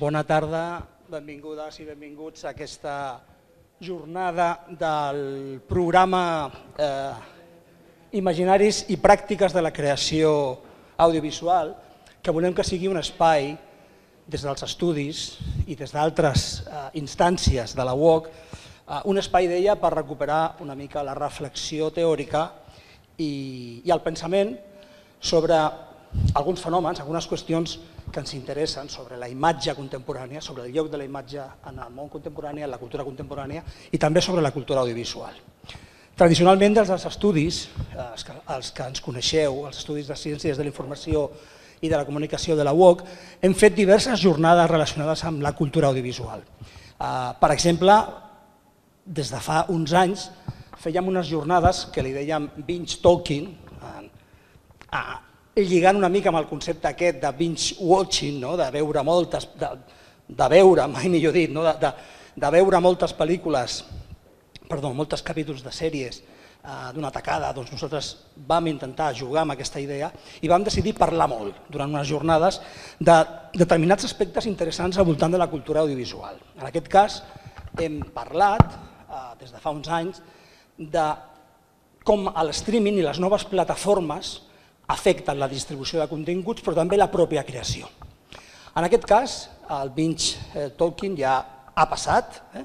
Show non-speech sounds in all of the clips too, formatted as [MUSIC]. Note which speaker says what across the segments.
Speaker 1: Bona tarda, benvingudes i benvinguts a aquesta jornada del programa eh, Imaginaris i pràctiques de la creació audiovisual, que volem que sigui un espai des dels estudis i des d'altres eh, instàncies de la UOC, eh, un espai d'ella per recuperar una mica la reflexió teòrica i, i el pensament sobre alguns fenòmens, algunes qüestions que ens interessen sobre la imatge contemporània, sobre el lloc de la imatge en el món contemporani, en la cultura contemporània i també sobre la cultura audiovisual. Tradicionalment, dels dels estudis, eh, els que, els que ens coneixeu, els estudis de ciències de la informació i de la comunicació de la UOC, hem fet diverses jornades relacionades amb la cultura audiovisual. Eh, per exemple, des de fa uns anys fèiem unes jornades que li dèiem binge talking, lligant una mica amb el concepte aquest de binge watching, no? de veure moltes, de, de veure, mai millor dit, no? de, de, de veure moltes pel·lícules, perdó, moltes capítols de sèries eh, d'una tacada, doncs nosaltres vam intentar jugar amb aquesta idea i vam decidir parlar molt durant unes jornades de determinats aspectes interessants al voltant de la cultura audiovisual. En aquest cas hem parlat, eh, des de fa uns anys, de com el streaming i les noves plataformes afecten la distribució de continguts però també la pròpia creació. En aquest cas, el Binge eh, Tolkien ja ha passat eh?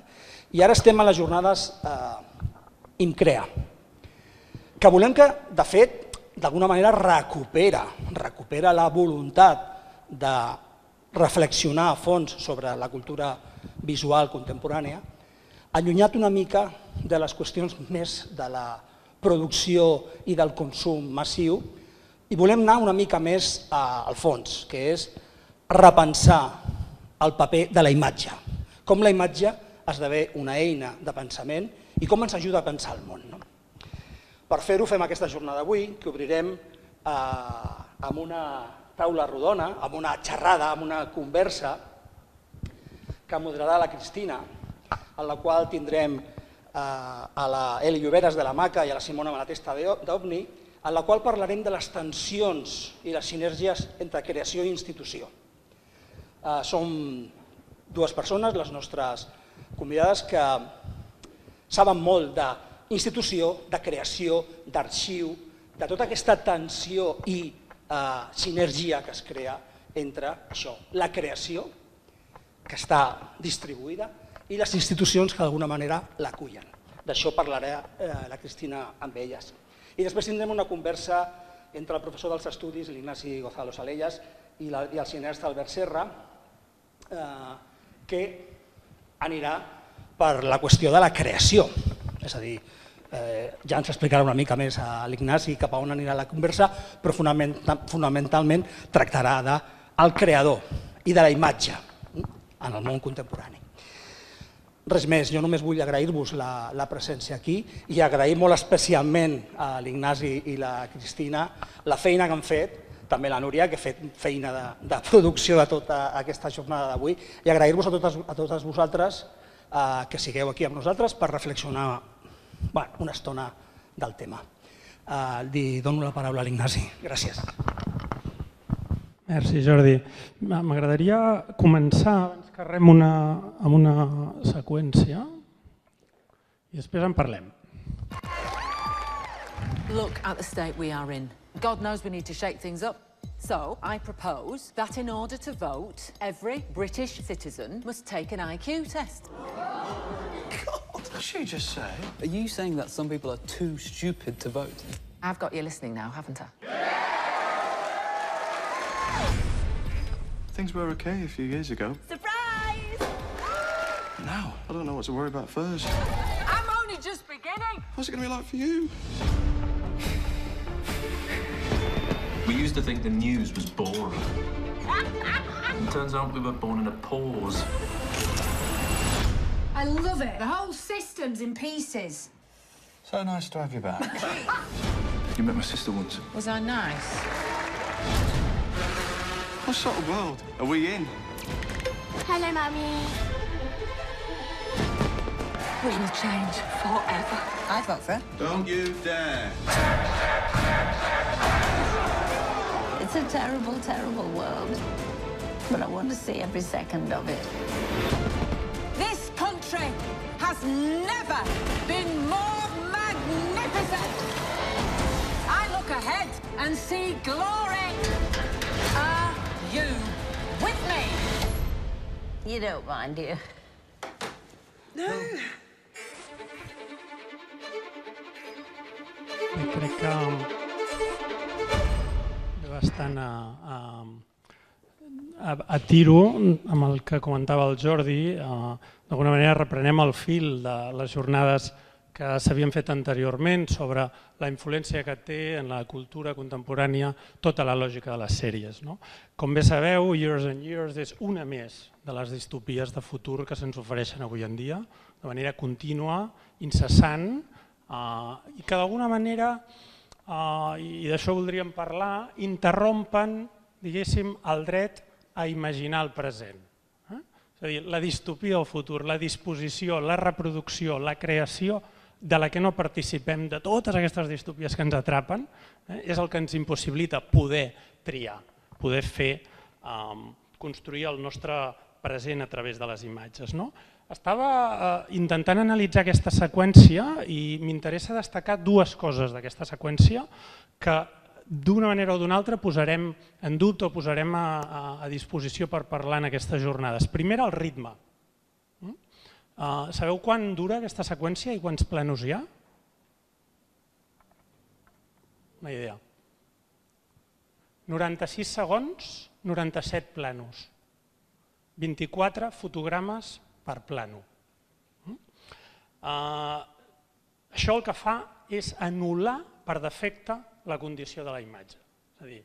Speaker 1: i ara estem a les jornades eh, IMCREA, que volem que, de fet, d'alguna manera recupera, recupera la voluntat de reflexionar a fons sobre la cultura visual contemporània, allunyat una mica de les qüestions més de la producció i del consum massiu, i volem anar una mica més eh, al fons, que és repensar el paper de la imatge, com la imatge esdevé una eina de pensament i com ens ajuda a pensar el món. No? Per fer-ho fem aquesta jornada d'avui, que obrirem eh, amb una taula rodona, amb una xerrada, amb una conversa que moderarà la Cristina, en la qual tindrem eh, a la Eli Lloberes de la Maca i a la Simona Malatesta d'OVNI, en la qual parlarem de les tensions i les sinergies entre creació i institució. Eh, som dues persones, les nostres convidades, que saben molt d'institució, de creació, d'arxiu, de tota aquesta tensió i eh, sinergia que es crea entre això, la creació, que està distribuïda, i les institucions que d'alguna manera l'acullen. D'això parlarà eh, la Cristina amb elles. I després tindrem una conversa entre el professor dels estudis, l'Ignasi Gozalo Salellas, i, la, i el cineasta Albert Serra, eh, que anirà per la qüestió de la creació. És a dir, eh, ja ens explicarà una mica més a l'Ignasi cap a on anirà la conversa, però fonamenta, fonamentalment tractarà del de, creador i de la imatge en el món contemporani. Res més, jo només vull agrair-vos la, la presència aquí i agrair molt especialment a l'Ignasi i la Cristina la feina que han fet, també la Núria, que ha fet feina de, de producció de tota aquesta jornada d'avui, i agrair-vos a, totes, a totes vosaltres eh, que sigueu aquí amb nosaltres per reflexionar bueno, una estona del tema. Eh, li dono la paraula a l'Ignasi. Gràcies.
Speaker 2: Merci, Jordi. M'agradaria començar, abans que rem una, amb una seqüència, i després en parlem.
Speaker 3: Look at the state we are in. God knows we need to shake things up. So, I propose that in order to vote, every British citizen must take an IQ test. God,
Speaker 4: what did she just say? Are you saying that some people are too
Speaker 5: stupid to vote?
Speaker 3: I've got you listening now, haven't I? Yeah!
Speaker 5: Things were okay a few years ago.
Speaker 3: Surprise!
Speaker 5: Now, I don't know what to worry about first.
Speaker 6: I'm only just beginning. What's it going to be like for you?
Speaker 5: We used to think the news was
Speaker 4: boring.
Speaker 3: it turns out we were born in a pause.
Speaker 4: I love it. The whole system's in pieces.
Speaker 3: So nice to have you back. [LAUGHS] you met my sister once.
Speaker 4: Was I nice?
Speaker 3: What sort of world are we in?
Speaker 1: Hello, mommy.
Speaker 3: We'll change forever. I thought so.
Speaker 6: Don't you
Speaker 5: dare.
Speaker 3: It's a terrible,
Speaker 7: terrible world. But I want to see every second of it.
Speaker 3: This country has never been more magnificent. I look ahead and see glory. you with me.
Speaker 7: You don't mind, do you? No.
Speaker 2: Jo crec que um, bastant a, a, a, a tiro amb el que comentava el Jordi, uh, d'alguna manera reprenem el fil de les jornades que s'havien fet anteriorment sobre la influència que té en la cultura contemporània tota la lògica de les sèries. No? Com bé sabeu, Years and Years és una més de les distopies de futur que se'ns ofereixen avui en dia, de manera contínua, incessant, eh, i que d'alguna manera, eh, i d'això voldríem parlar, interrompen diguéssim, el dret a imaginar el present. Eh? És a dir, la distopia del futur, la disposició, la reproducció, la creació de la que no participem, de totes aquestes distòpies que ens atrapen, eh, és el que ens impossibilita poder triar, poder fer, eh, construir el nostre present a través de les imatges. No? Estava eh, intentant analitzar aquesta seqüència i m'interessa destacar dues coses d'aquesta seqüència que d'una manera o d'una altra posarem en dubte o posarem a, a, a disposició per parlar en aquestes jornades. Primera, el ritme. Ah, sabeu quan dura aquesta seqüència i quants plenos hi ha? Una idea. 96 segons, 97 plenos. 24 fotogrames per plano. Uh, això el que fa és anul·lar per defecte la condició de la imatge. És a dir,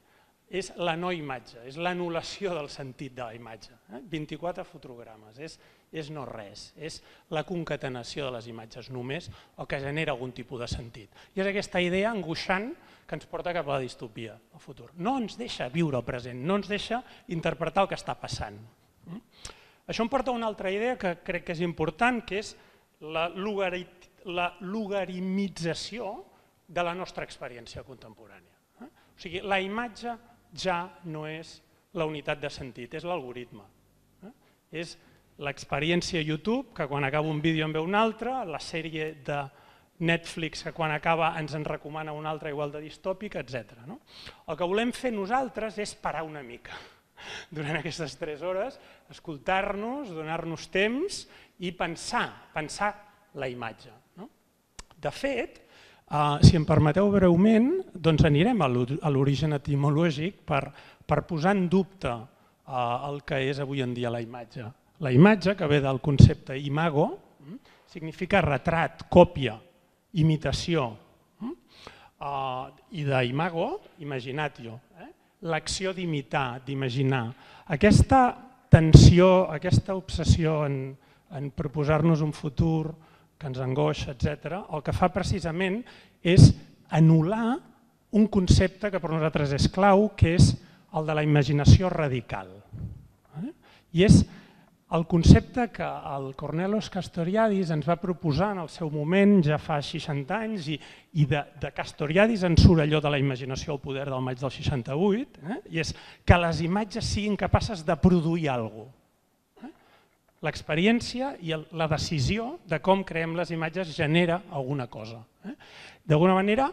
Speaker 2: és la no imatge, és l'anul·lació del sentit de la imatge. Eh? 24 fotogrames, és és no res, és la concatenació de les imatges només o que genera algun tipus de sentit. I és aquesta idea angoixant que ens porta cap a la distopia, al futur. No ens deixa viure el present, no ens deixa interpretar el que està passant. Això em porta a una altra idea que crec que és important, que és la, logarit la logaritmització de la nostra experiència contemporània. O sigui, la imatge ja no és la unitat de sentit, és l'algoritme. És l'experiència YouTube, que quan acaba un vídeo en veu un altre, la sèrie de Netflix, que quan acaba ens en recomana una altra igual de distòpica, etc. No? El que volem fer nosaltres és parar una mica [LAUGHS] durant aquestes tres hores, escoltar-nos, donar-nos temps i pensar, pensar la imatge. No? De fet, Uh, si em permeteu breument, doncs anirem a l'origen etimològic per, per posar en dubte uh, el que és avui en dia la imatge. La imatge, que ve del concepte imago, mm, significa retrat, còpia, imitació. Uh, I d'imago, imaginatio, eh? l'acció d'imitar, d'imaginar. Aquesta tensió, aquesta obsessió en, en proposar-nos un futur que ens angoixa, etc., el que fa precisament és anul·lar un concepte que per nosaltres és clau, que és el de la imaginació radical. Eh? I és el concepte que el Cornelos Castoriadis ens va proposar en el seu moment, ja fa 60 anys, i, i de, de Castoriadis en surt allò de la imaginació al poder del maig del 68, eh? i és que les imatges siguin capaces de produir alguna cosa. Eh? L'experiència i el, la decisió de com creem les imatges genera alguna cosa. Eh? D'alguna manera,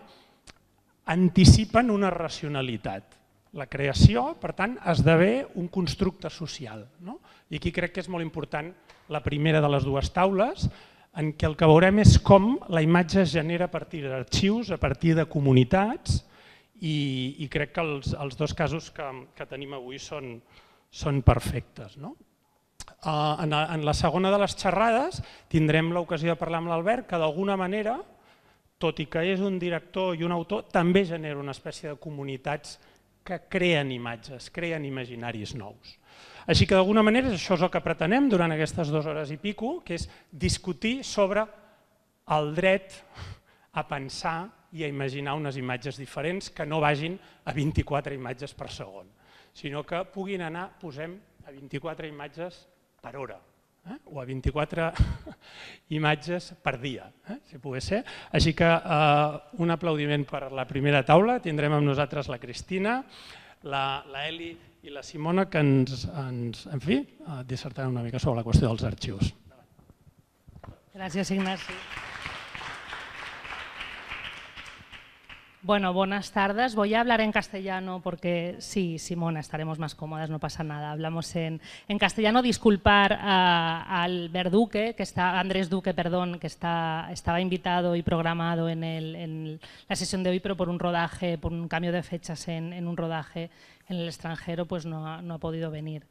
Speaker 2: anticipen una racionalitat. La creació, per tant, esdevé un constructe social. No? I aquí crec que és molt important la primera de les dues taules, en què el que veurem és com la imatge es genera a partir d'arxius, a partir de comunitats, i, i crec que els, els dos casos que, que tenim avui són, són perfectes. No? Uh, en, en la segona de les xerrades tindrem l'ocasió de parlar amb l'Albert, que d'alguna manera, tot i que és un director i un autor, també genera una espècie de comunitats que creen imatges, creen imaginaris nous. Així que d'alguna manera això és el que pretenem durant aquestes dues hores i pico, que és discutir sobre el dret a pensar i a imaginar unes imatges diferents que no vagin a 24 imatges per segon, sinó que puguin anar, posem, a 24 imatges per hora, eh? o a 24 [LAUGHS] imatges per dia, eh? si pogués ser. Així que eh, un aplaudiment per la primera taula. Tindrem amb nosaltres la Cristina, la, la Eli y la Simona que ens, ens en fi, dissertarà una mica sobre la de los archivos?
Speaker 5: Gracias Ignasi. Bueno, buenas tardes. Voy a hablar en castellano porque sí, Simona, estaremos más cómodas, no pasa nada. Hablamos en, castellano. Disculpar al Verduque, que está, Andrés Duque, perdón, que está, estaba invitado y programado en, la sesión de hoy, pero por un rodaje, por un cambio de fechas en, en un rodaje en el extranjero pues no ha, no ha podido venir.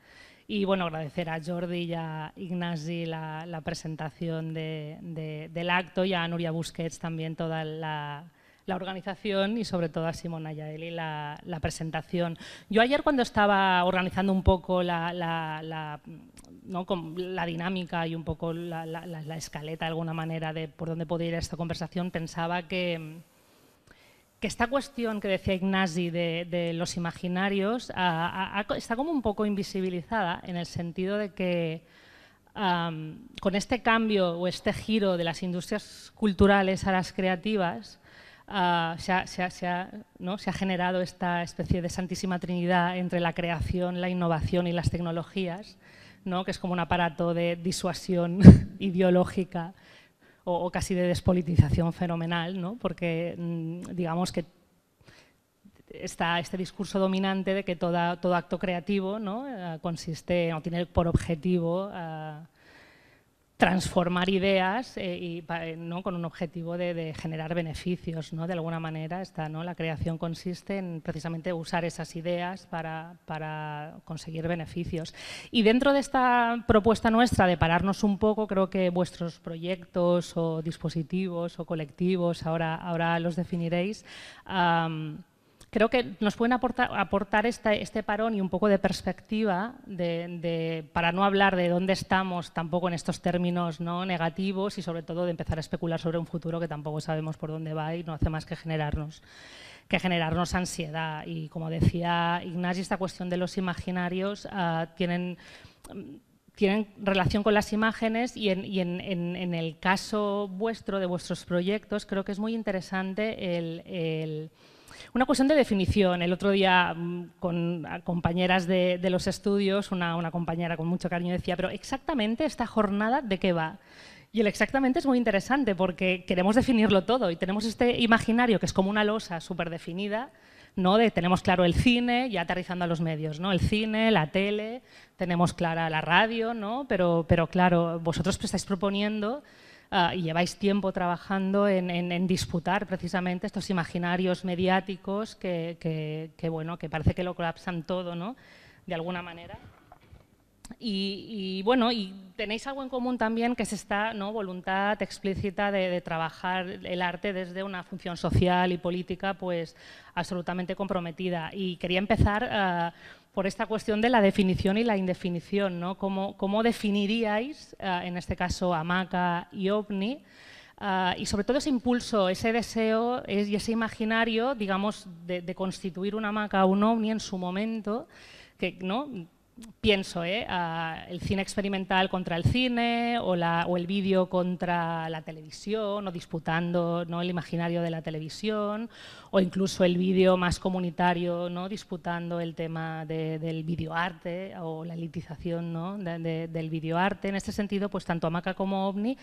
Speaker 5: Y bueno, agradecer a Jordi y a Ignasi la, presentación del acto y a Nuria Busquets también toda la, organización y sobre todo a Simona Yaeli la, la presentación. Yo ayer cuando estaba organizando un poco la, la ¿no? Con la dinámica y un poco la, escaleta de alguna manera de por dónde podía ir esta conversación, pensaba que que esta cuestión que decía Ignasi de, los imaginarios ah, ah, ah, está como un poco invisibilizada en el sentido de que con este cambio o este giro de las industrias culturales a las creativas se, ha, generado esta especie de santísima trinidad entre la creación, la innovación y las tecnologías, que es como un aparato de disuasión [LAUGHS] ideológica o, casi de despolitización fenomenal, ¿no? porque mm, digamos que está este discurso dominante de que todo acto creativo ¿no? Eh, consiste o tiene por objetivo ah, transformar ideas eh, y, eh, ¿no? con un objetivo de, generar beneficios. ¿no? De alguna manera, está, ¿no? la creación consiste en precisamente usar esas ideas para, conseguir beneficios. Y dentro de esta propuesta nuestra de pararnos un poco, creo que vuestros proyectos o dispositivos o colectivos, ahora, ahora los definiréis, creo que nos pueden aportar, aportar este, este, parón y un poco de perspectiva para no hablar de dónde estamos tampoco en estos términos ¿no? negativos y sobre todo de empezar a especular sobre un futuro que tampoco sabemos por dónde va y no hace más que generarnos que generarnos ansiedad. Y como decía Ignacio, esta cuestión de los imaginarios ah, tienen tienen relación con las imágenes y, en, el caso vuestro, de vuestros proyectos, creo que es muy interesante el una cuestión de definición. El otro día mm, con ah, compañeras de, los estudios, una, compañera con mucho cariño decía, pero exactamente esta jornada de qué va. Y el exactamente es muy interesante porque queremos definirlo todo y tenemos este imaginario que es como una losa súper definida, ¿no? De, tenemos claro el cine, y aterrizando a los medios, ¿no? El cine, la tele, tenemos clara la radio, ¿no? Pero, pero claro, vosotros estáis proponiendo Ah, y lleváis tiempo trabajando en, en, disputar precisamente estos imaginarios mediáticos que, bueno, que parece que lo colapsan todo, ¿no? De alguna manera. Y, bueno, y tenéis algo en común también que es esta ¿no? voluntad explícita de, trabajar el arte desde una función social y política pues absolutamente comprometida. Y quería empezar ah, por esta cuestión de la definición y la indefinición, ¿no? ¿Cómo, definiríais, eh, en este caso, hamaca y ovni? Eh, y sobre todo ese impulso, ese deseo y ese imaginario, digamos, de, constituir una hamaca o un ovni en su momento, que, ¿no? pienso, ¿eh? el cine experimental contra el cine o, el vídeo contra la televisión o disputando el imaginario de la televisión o incluso el vídeo más comunitario ¿no? disputando el tema de, del videoarte o la elitización ¿no? de, arte. del videoarte. En este sentido, pues tanto Amaca como OVNI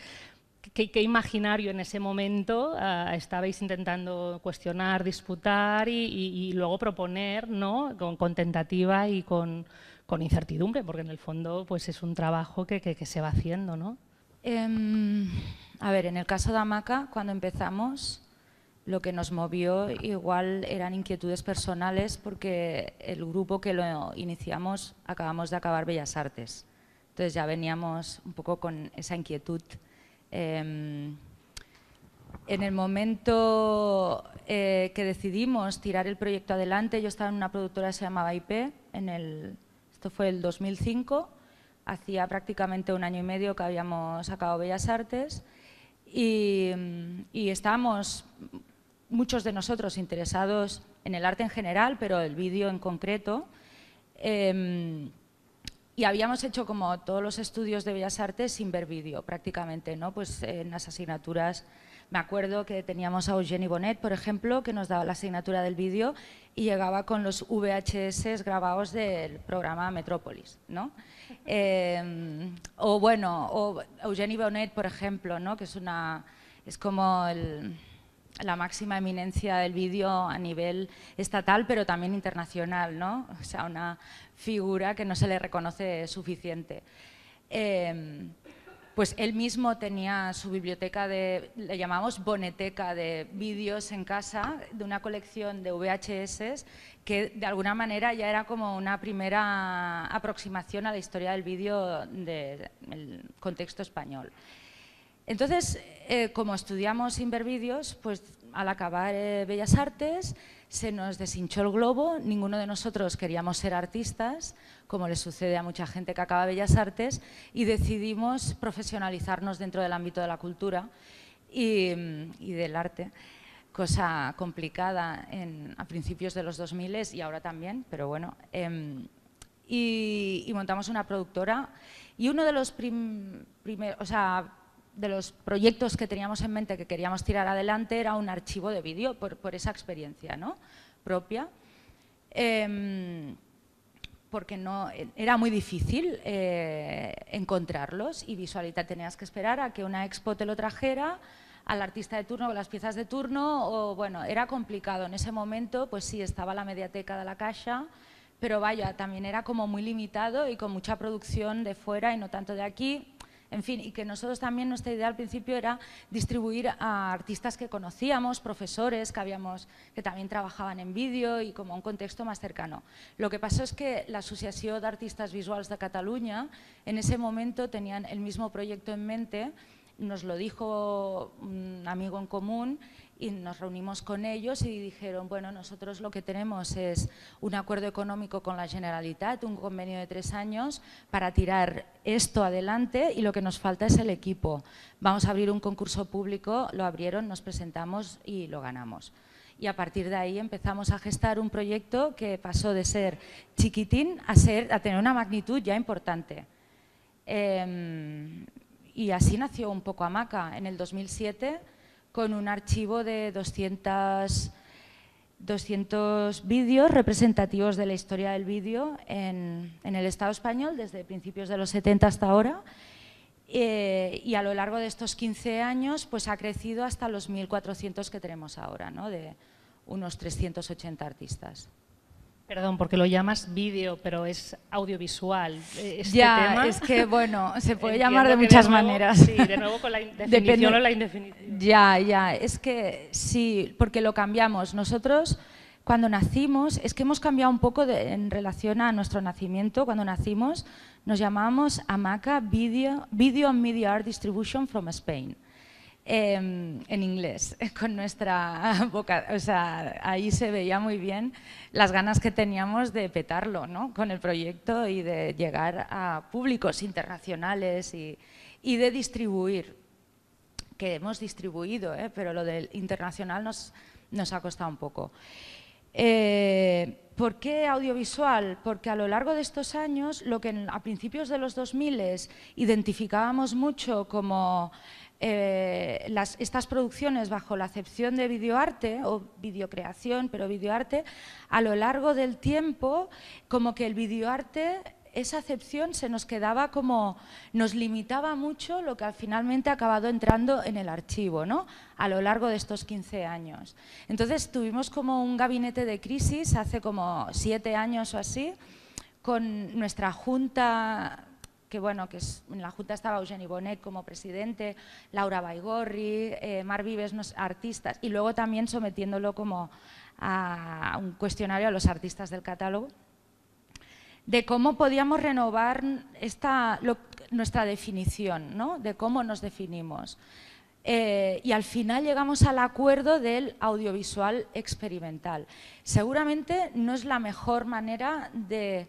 Speaker 5: ¿Qué, imaginario en ese momento ah, estabais intentando cuestionar, disputar y, luego proponer ¿no? con, con tentativa y con, con incertidumbre, porque en el fondo pues, es un trabajo que, que, se va haciendo, ¿no?
Speaker 7: Em, a ver, en el caso de Amaca, cuando empezamos, lo que nos movió igual eran inquietudes personales porque el grupo que lo iniciamos acabamos de acabar Bellas Artes. Entonces ya veníamos un poco con esa inquietud. Em, en el momento eh, que decidimos tirar el proyecto adelante, yo estaba en una productora que se llamaba IP, en el, esto fue el 2005, hacía prácticamente un año y medio que habíamos sacado Bellas Artes y, estábamos muchos de nosotros interesados en el arte en general, pero el vídeo en concreto. Em, y habíamos hecho como todos los estudios de Bellas Artes sin ver vídeo prácticamente, Pues en las asignaturas me acuerdo que teníamos a Eugenie Bonet, por ejemplo, que nos daba la asignatura del vídeo y llegaba con los VHS grabados del programa Metrópolis, ¿no? [LAUGHS] Em, o bueno, o Eugenie Bonet, por ejemplo, ¿no? Que es una... es como la máxima eminencia del vídeo a nivel estatal, pero también internacional, ¿no? O sea, una figura que no se le reconoce suficiente. Em, pues él mismo tenía su biblioteca de, le llamamos boneteca de vídeos en casa, de una colección de VHS, que de alguna manera ya era como una primera aproximación a la historia del vídeo del contexto español. Entonces, eh, como estudiamos vídeos, pues al acabar eh, Bellas Artes se nos deshinchó el globo, ninguno de nosotros queríamos ser artistas, como le sucede a mucha gente que acaba Bellas Artes, y decidimos profesionalizarnos dentro del ámbito de la cultura y, del arte cosa complicada a principios de los 2000 y ahora también, pero bueno. Em, y, montamos una productora y uno de los, de los proyectos que teníamos en mente que queríamos tirar adelante era un archivo de vídeo por, esa experiencia ¿no? propia. Em, porque no, eh, era muy difícil eh, encontrarlos y visualizar. Tenías que esperar a que una expo te lo trajera, al artista de turno o las piezas de turno, o bueno, era complicado. En ese momento, pues sí, estaba la mediateca de la Caixa, pero vaya, también era como muy limitado y con mucha producción de fuera y no tanto de aquí en fin, y que nosotros también nuestra idea al principio era distribuir a artistas que conocíamos, profesores que, habíamos, que también trabajaban en vídeo y como un contexto más cercano. Lo que pasó es que la Asociación de Artistas Visuales de Cataluña en ese momento tenían el mismo proyecto en mente nos lo dijo un amigo en común y nos reunimos con ellos y dijeron, bueno, nosotros lo que tenemos es un acuerdo económico con la Generalitat, un convenio de tres años para tirar esto adelante y lo que nos falta es el equipo. Vamos a abrir un concurso público, lo abrieron, nos presentamos y lo ganamos. Y a partir de ahí empezamos a gestar un proyecto que pasó de ser chiquitín a, ser, a tener una magnitud ya importante. Em, y así nació un poco Hamaca. En el 2007 con un archivo de 200, vídeos representativos de la historia del vídeo en, el Estado español desde principios de los 70 hasta ahora. Eh, y a lo largo de estos 15 años pues, ha crecido hasta los 1.400 que tenemos ahora, ¿no? de
Speaker 5: unos 380 artistas. Perdón, porque lo llamas vídeo, pero es audiovisual. Eh, este ya, es que bueno, se puede llamar de muchas maneras. Sí, de nuevo con la [LAUGHS] o la indefinición. Ya,
Speaker 7: ya, es que sí, porque lo cambiamos. Nosotros cuando nacimos, es que hemos cambiado un poco en relación a nuestro nacimiento. Cuando nacimos nos llamamos AMACA Video, Video and Media Art Distribution from Spain. Em, en inglés, [LAUGHS] con nuestra boca. O sea, ahí se veía muy bien las ganas que teníamos de petarlo con el proyecto y de llegar a públicos internacionales y, de distribuir, que hemos distribuido, ¿eh? pero lo del internacional nos, ha costado un poco. Eh, ¿Por qué audiovisual? Porque a lo largo de estos años, lo que a principios de los 2000 identificábamos mucho como eh, estas producciones bajo la acepción de videoarte o videocreación, pero videoarte, a lo largo del tiempo, como que el videoarte esa acepción se nos quedaba como, nos limitaba mucho lo que al finalmente ha acabado entrando en el archivo, ¿no? A lo largo de estos 15 años. Entonces tuvimos como un gabinete de crisis hace como siete años o así, con nuestra junta que bueno, que en la Junta estaba Eugeni Bonet como presidente, Laura Baigorri, eh, Mar Vives, artistas, y luego también sometiéndolo como a un cuestionario a los artistas del catálogo, de cómo podíamos renovar esta, nuestra definición, de cómo nos definimos. Eh, y al final llegamos al acuerdo del audiovisual experimental. Seguramente no es la mejor manera de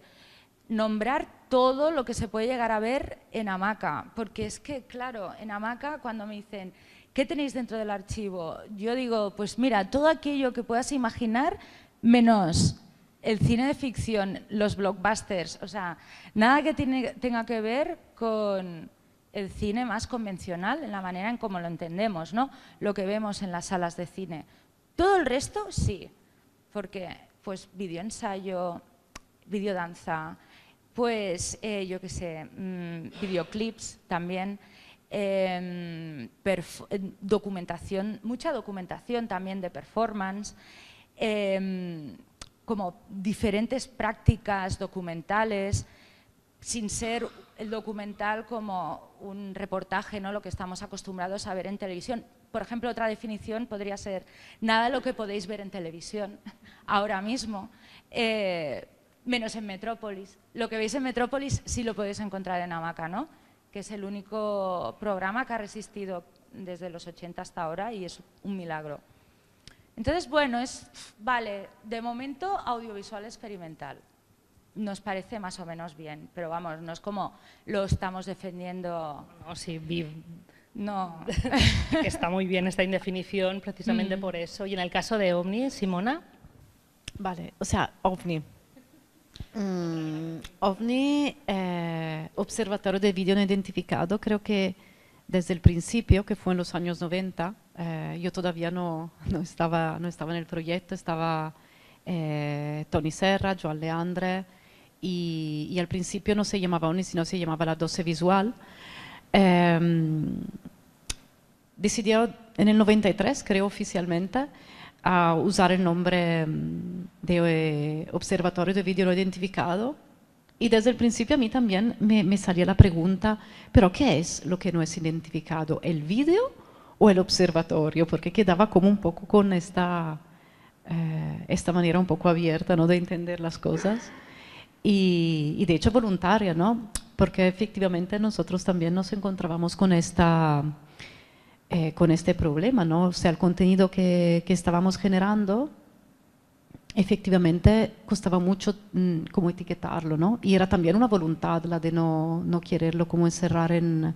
Speaker 7: nombrar todo lo que se puede llegar a ver en hamaca, porque es que, claro, en hamaca cuando me dicen, ¿qué tenéis dentro del archivo? Yo digo, pues mira, todo aquello que puedas imaginar menos el cine de ficción, los blockbusters, o sea, nada que tenga que ver con el cine más convencional, en la manera en cómo lo entendemos, ¿no? Lo que vemos en las salas de cine. Todo el resto, sí, porque pues videoensayo, videodanza, pues eh, yo qué sé, mm, videoclips también, em, documentación, mucha documentación también de performance, em, como diferentes prácticas documentales, sin ser el documental como un reportaje, ¿no? lo que estamos acostumbrados a ver en televisión. Por ejemplo, otra definición podría ser nada de lo que podéis ver en televisión [LAUGHS] ahora mismo, eh, menos en Metrópolis. Lo que veis en Metrópolis sí lo podéis encontrar en Amaca ¿no? que es el único programa que ha resistido desde los 80 hasta ahora y es un milagro. Entonces, bueno, es, vale, de momento audiovisual experimental. Nos parece más o menos bien, pero vamos, no es como lo estamos defendiendo. No, sí, viv
Speaker 5: No. [LAUGHS] Está muy bien esta indefinición precisamente mm. por eso. Y en el caso de OVNI, Simona. Vale, o sea, OVNI Mm,
Speaker 4: OVNI eh, Observatorio del Video non identificato, credo che desde il principio, che fu en los años 90, eh, yo todavía no, no, estaba, no estaba en el proyecto, eh, Tony Serra, Joan Leandre, e al principio non si chiamava OVNI, sino si chiamava la dose Visual. Ehm, decidió en el 93, creo oficialmente, a usar el nombre mm, de eh, Observatorio de Vídeo Video Identificado. Y desde el principio a mí también me, me, salía la pregunta, ¿pero qué es lo que no es identificado? ¿El vídeo o el observatorio? Porque quedaba como un poco con esta, eh, esta manera un poco abierta ¿no? de entender las cosas. Y, y de hecho voluntaria, ¿no? Porque efectivamente nosotros también nos encontrábamos con esta eh, con este problema, ¿no? O sea, el contenido que, que estábamos generando efectivamente costaba mucho mm, como etiquetarlo, ¿no? Y era también una voluntad la de no, no quererlo como encerrar en,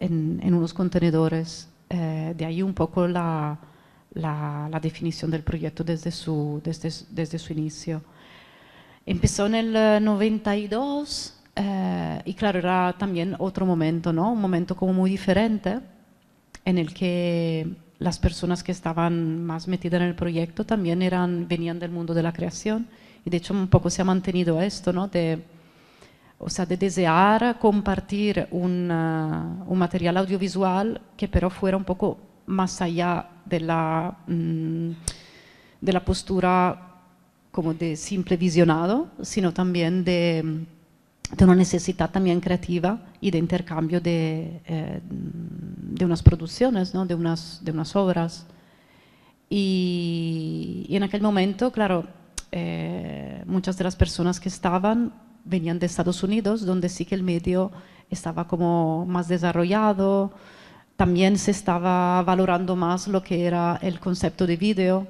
Speaker 4: en, unos contenedores. Eh, de ahí un poco la, la, definición del proyecto desde su, desde, desde su inicio. Empezó en el 92 eh, y claro, era también otro momento, ¿no? Un momento como muy diferente en el que las personas que estaban más metidas en el proyecto también eran, venían del mundo de la creación y de hecho un poco se ha mantenido esto, ¿no? De, o sea, de desear compartir un, un material audiovisual que pero fuera un poco más allá de la, mm, de la postura como de simple visionado, sino también de, de una necesidad también creativa y de intercambio de, eh, de unas producciones, ¿no? de, unas, de unas obras. Y, en aquel momento, claro, eh, muchas de las personas que estaban venían de Estados Unidos, donde sí que el medio estaba como más desarrollado, también se estaba valorando más lo que era el concepto de vídeo,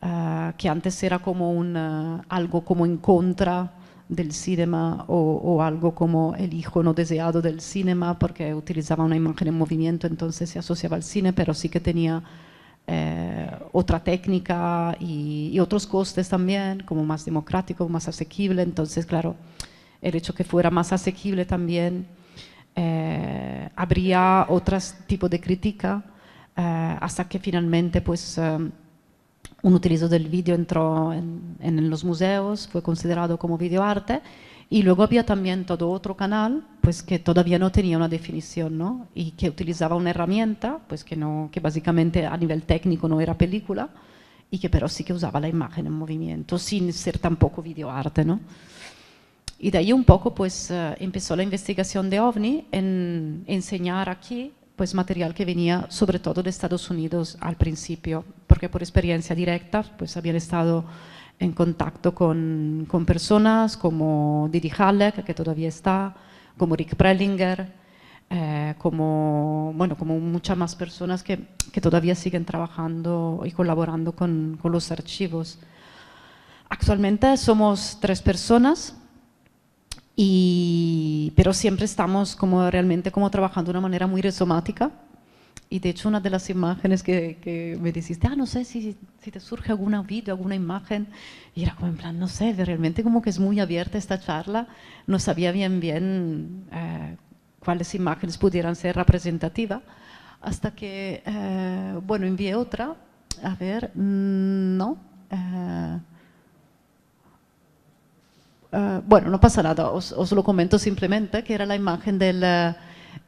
Speaker 4: eh, que antes era como un, eh, algo como en contra del cinema o, algo como el hijo no deseado del cinema porque utilizaba una imagen en movimiento, entonces se asociaba al cine, pero sí que tenía eh, otra técnica y, otros costes también, como más democrático, más asequible, entonces claro, el hecho que fuera más asequible también eh, habría otro tipo de crítica eh, hasta que finalmente pues un utilizo del video entró en, los museos, fue considerado como videoarte, y luego había también todo otro canal, pues que todavía no tenía una definición, ¿no? Y que utilizaba una herramienta, pues que, no, que básicamente a nivel técnico no era película, y que pero sí que usaba la imagen en movimiento, sin ser tampoco videoarte, ¿no? Y de ahí un poco pues eh, empezó la investigación de OVNI en enseñar aquí pues material que venía sobre todo de Estados Unidos al principio, porque por experiencia directa pues habían estado en contacto con, personas como Didi Halleck, que todavía está, como Rick Prellinger, eh, como, bueno, como muchas más personas que, todavía siguen trabajando y colaborando con, con los archivos. Actualmente somos tres personas y, pero siempre estamos como realmente como trabajando de una manera muy resumática Y de hecho una de las imágenes que, que me dijiste, ah, no sé si, si te surge alguna vídeo, alguna imagen, y era como en plan, no sé, realmente como que es muy abierta esta charla, no sabía bien bien eh, cuáles imágenes pudieran ser representativas, hasta que, eh, bueno, envié otra, a ver, mm, no. Eh, Ah, bueno, no pasa nada, os, lo comento simplemente, que era la imagen eh,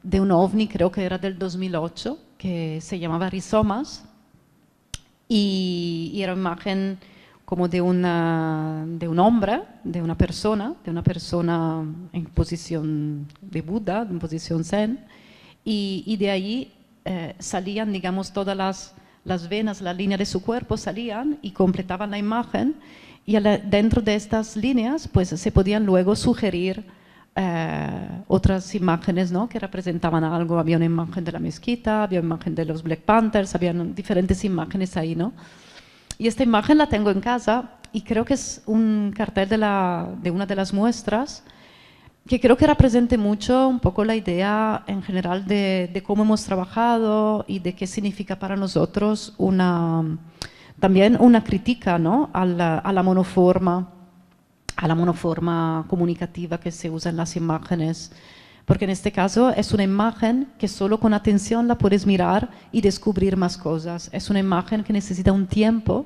Speaker 4: de un ovni, creo que era del 2008, que se llamaba Rizomas, y, y era imagen como de, una, de un hombre, de una persona, de una persona en posición de Buda, en posición Zen, y, de ahí eh, salían, digamos, todas las, las venas, la línea de su cuerpo salían y completaban la imagen, y dentro de estas líneas pues se podían luego sugerir eh, otras imágenes ¿no? que representaban algo. Había una imagen de la mezquita, había una imagen de los Black Panthers, había diferentes imágenes ahí. ¿no? Y esta imagen la tengo en casa y creo que es un cartel de, la, de una de las muestras que creo que representa mucho un poco la idea en general de, de cómo hemos trabajado y de qué significa para nosotros una también una crítica ¿no? a, la, monoforma, a la monoforma comunicativa que se usa en las imágenes porque en este caso es una imagen que solo con atención la puedes mirar y descubrir más cosas. Es una imagen que necesita un tiempo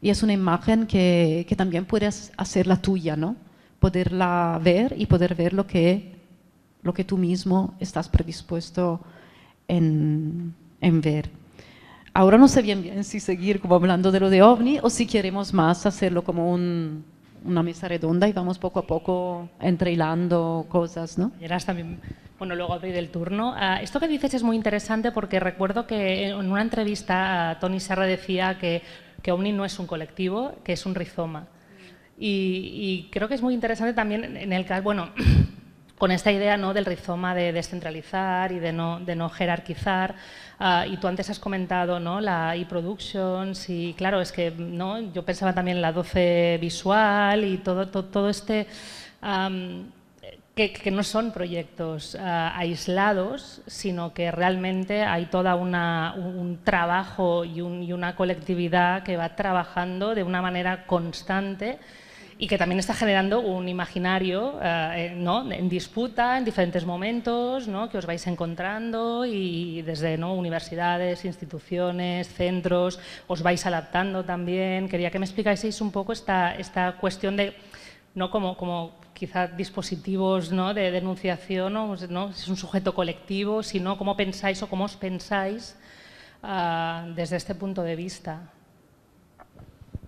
Speaker 4: y es una imagen que, también puedes hacerla tuya, ¿no? Poderla ver y poder ver lo que, lo que tú mismo estás predispuesto en ver. Ahora no sé bien, bien si seguir como hablando de lo de OVNI o si queremos más hacerlo como una mesa redonda y vamos poco a poco entrelando cosas, ¿no? también,
Speaker 5: bueno, luego abrir del turno. Ah, esto que dices es muy interesante porque recuerdo que en una entrevista ah, Tony Serra decía que, que OVNI no es un colectivo, que es un rizoma. Y, creo que es muy interesante también en el caso, bueno, con esta idea ¿no? del rizoma de descentralizar y de no, jerarquizar. Ah, y tú antes has comentado ¿no? la e-productions y claro, es que ¿no? yo pensaba también en la 12 visual y todo, todo, este... que, no son proyectos ah, aislados, sino que realmente hay toda una, un trabajo y una colectividad que va trabajando de una manera constante y que también está generando un imaginario eh, eh, en disputa, en diferentes momentos, que os vais encontrando y desde universidades, instituciones, centros, os vais adaptando también. Quería que me explicaseis un poco esta, esta cuestión de, ¿no? como, como quizá dispositivos de denunciación, pues, ¿no? si es un sujeto colectivo, sino cómo pensáis o cómo os pensáis ah, desde este punto de vista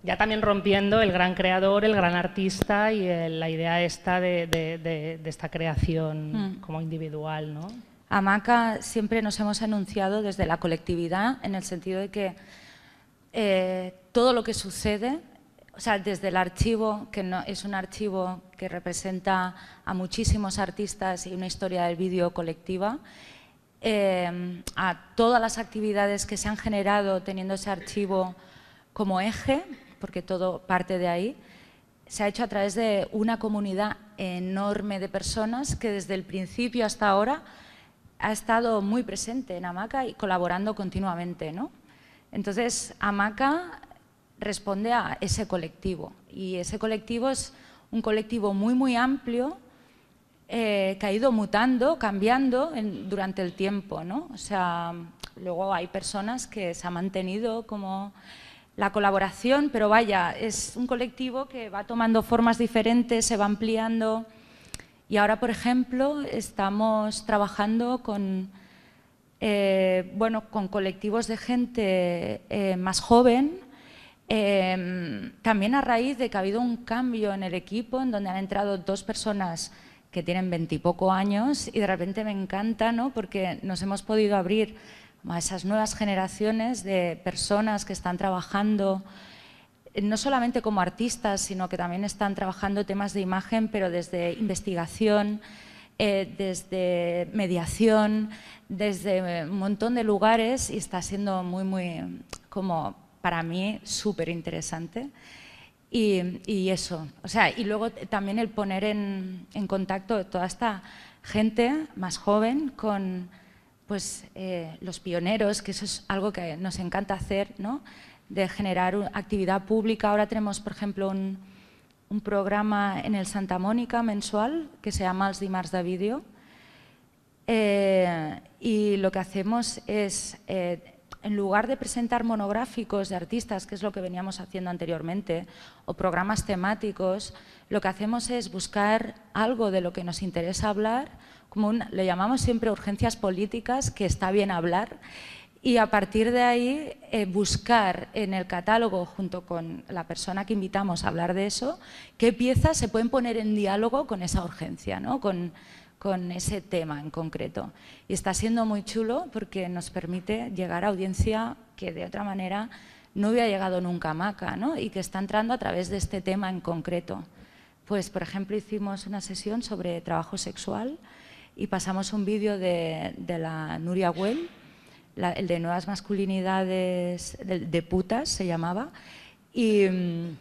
Speaker 5: ya también rompiendo el gran creador, el gran artista y eh, la idea esta de, esta creación mm. como individual, ¿no?
Speaker 7: Maca siempre nos hemos anunciado desde la colectividad en el sentido de que eh, todo lo que sucede, o sea, desde el archivo, que no, es un archivo que representa a muchísimos artistas y una historia del vídeo colectiva, eh, a todas las actividades que se han generado teniendo ese archivo como eje, porque todo parte de ahí, se ha hecho a través de una comunidad enorme de personas que desde el principio hasta ahora ha estado muy presente en Amaca y colaborando continuamente. ¿no? Entonces, Amaca responde a ese colectivo y ese colectivo es un colectivo muy, muy amplio eh, que ha ido mutando, cambiando en, durante el tiempo. ¿no? O sea, luego hay personas que se han mantenido como la colaboración, pero vaya, es un colectivo que va tomando formas diferentes, se va ampliando. Y ahora, por ejemplo, estamos trabajando con, eh, bueno, con colectivos de gente eh, más joven, em, también a raíz de que ha habido un cambio en el equipo, en donde han entrado dos personas que tienen veintipoco años y de repente me encanta, ¿no? porque nos hemos podido abrir a esas nuevas generaciones de personas que están trabajando eh, no solamente como artistas, sino que también están trabajando temas de imagen, pero desde investigación, eh, desde mediación, desde eh, un montón de lugares y está siendo muy, muy, como para mí, súper interesante. Y, eso, o sea, y luego también el poner en, en contacto toda esta gente más joven con pues, eh, los pioneros, que eso es algo que nos encanta hacer, ¿no? de generar actividad pública. Ahora tenemos, por ejemplo, un, programa en el Santa Mónica mensual que se llama Els dimarts de vídeo eh, y lo que hacemos es, eh, en lugar de presentar monográficos de artistas, que es lo que veníamos haciendo anteriormente, o programas temáticos, lo que hacemos es buscar algo de lo que nos interesa hablar lo le llamamos siempre urgencias políticas, que está bien hablar, y a partir de ahí eh, buscar en el catálogo, junto con la persona que invitamos a hablar de eso, qué piezas se pueden poner en diálogo con esa urgencia, ¿no? con, con ese tema en concreto. Y está siendo muy chulo porque nos permite llegar a audiencia que de otra manera no hubiera llegado nunca a Maca ¿no? y que está entrando a través de este tema en concreto. Pues, por ejemplo, hicimos una sesión sobre trabajo sexual y pasamos un vídeo de, la Nuria Güell, el de Nuevas Masculinidades de, Putas se llamaba, em,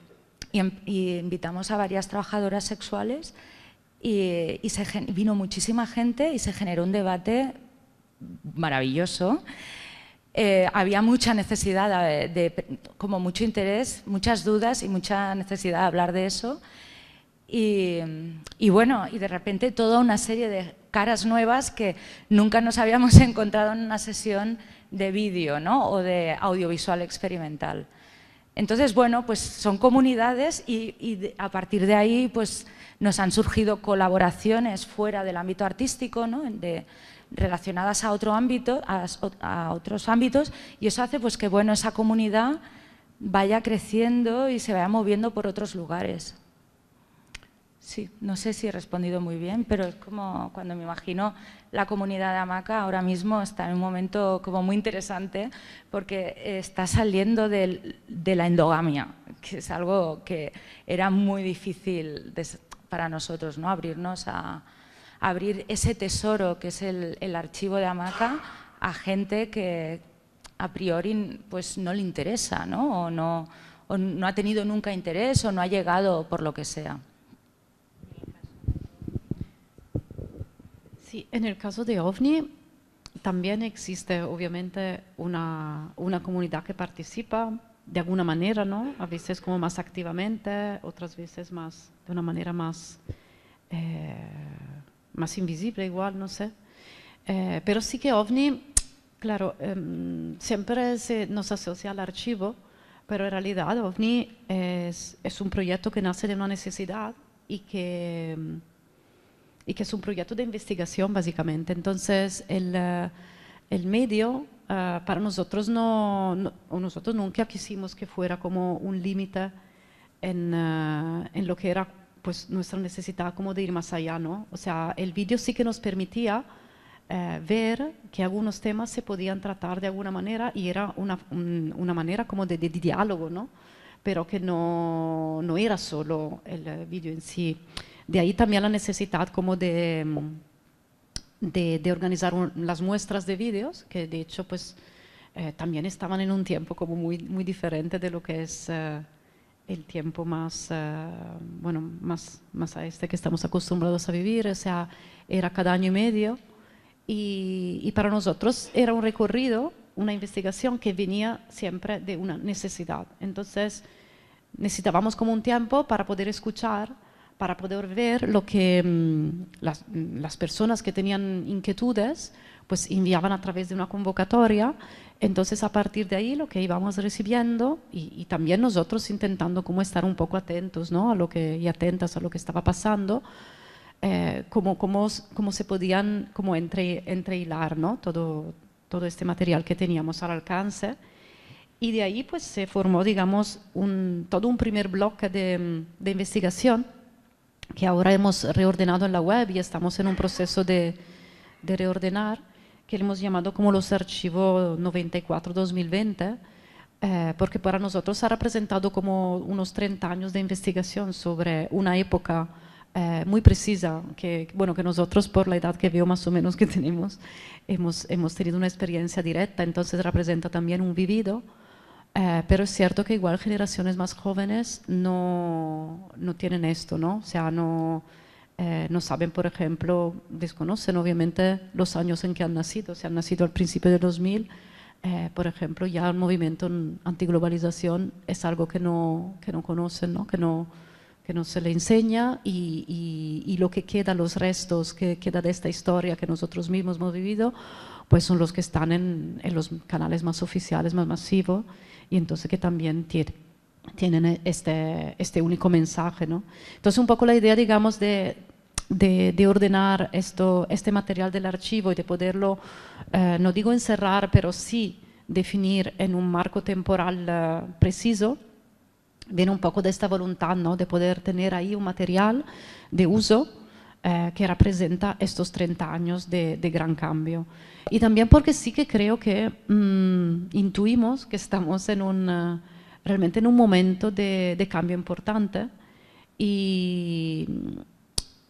Speaker 7: y, invitamos a varias trabajadoras sexuales y, vino muchísima gente y se generó un debate maravilloso. Eh, había mucha necesidad, eh, de, como mucho interés, muchas dudas y mucha necesidad de hablar de eso. Y, y bueno, y de repente toda una serie de caras nuevas que nunca nos habíamos [LAUGHS] encontrado en una sesión de vídeo o de audiovisual experimental. Entonces, bueno, pues son comunidades y, a partir de ahí pues, nos han surgido colaboraciones fuera del ámbito artístico, relacionadas a, otro ámbito, otros ámbitos, y eso hace pues, que bueno, esa comunidad vaya creciendo y se vaya moviendo por otros lugares. Sí, no sé si he respondido muy bien, pero es como cuando me imagino la comunidad de Hamaca ahora mismo está en un momento como muy interesante porque eh, está saliendo de, la endogamia, que es algo que era muy difícil para nosotros, ¿no? abrirnos a, abrir ese tesoro que es el, archivo de Hamaca a gente que a priori pues, no le interesa no, o no ha tenido nunca interés o no ha llegado por lo que sea. en
Speaker 4: el caso de OVNI también existe obviamente una, una comunidad que participa de alguna manera, ¿no? A veces como más activamente, otras veces más de una manera más, eh, más invisible igual, no sé. Eh, pero sí que OVNI, claro, em, siempre se nos asocia al archivo, pero en realidad OVNI es un proyecto que nace de una necesidad y que em, y que es un proyecto de investigación básicamente. Entonces, el, eh, el medio eh, para nosotros no, nosotros nunca quisimos que fuera como un límite en, eh, en, lo que era pues nuestra necesidad como de ir más allá, ¿no? O sea, el vídeo sí que nos permitía ver que algunos temas se podían tratar de alguna manera y era una, una manera como de, de, diálogo, ¿no? Pero que no, no era solo el vídeo en sí. De ahí también la necesidad como de, mm, de, organizar las muestras de vídeos, que de hecho pues eh, también estaban en un tiempo como muy, muy diferente de lo que es eh, el tiempo más, eh, bueno, más, más a este que estamos acostumbrados a vivir, o sea, era cada año y medio. Y, y para nosotros era un recorrido, una investigación que venía siempre de una necesidad. Entonces necesitábamos como un tiempo para poder escuchar para poder ver lo que mm, mm, las, personas que tenían inquietudes pues enviaban a través de una convocatoria. Entonces a partir de ahí lo que íbamos recibiendo y, también nosotros intentando como estar un poco atentos ¿no? a lo que, y atentas a lo que estaba pasando, eh, cómo como, se podían como entre, entrehilar ¿no? todo, todo este material que teníamos al alcance. Y de ahí pues se formó, digamos, un, todo un primer bloque de investigación que ahora hemos reordenado en la web y estamos en un proceso de, de reordenar, que hemos llamado como los archivos 94-2020, eh, porque para nosotros ha representado como unos 30 años de investigación sobre una época eh, muy precisa, que, bueno, que nosotros por la edad que veo más o menos que [LAUGHS] tenemos, hemos, hemos tenido una experiencia directa, entonces representa también un vivido, eh, pero es cierto que igual generaciones más jóvenes no, no tienen esto, ¿no? O sea, no, eh, no saben, por ejemplo, desconocen obviamente los años en que han nacido. Si han nacido al principio de 2000, eh, por ejemplo, ya el movimiento antiglobalización es algo que no, que no conocen, ¿no? Que, no, que no se le enseña y, y, y, lo que queda, los restos que queda de esta historia que nosotros mismos hemos vivido, pues son los que están en, en los canales más oficiales, más masivos y entonces que también tienen eh, este, este único mensaje. ¿no? Entonces un poco la idea, digamos, de, de, ordenar esto, este material del archivo y de poderlo, eh, no digo encerrar, pero sí definir en un marco temporal eh, preciso, viene un poco de esta voluntad ¿no? de poder tener ahí un material de uso eh, que representa estos 30 años de, gran cambio. Y también porque sí que creo que mm, intuimos que estamos en un, eh, realmente en un momento de, cambio importante y,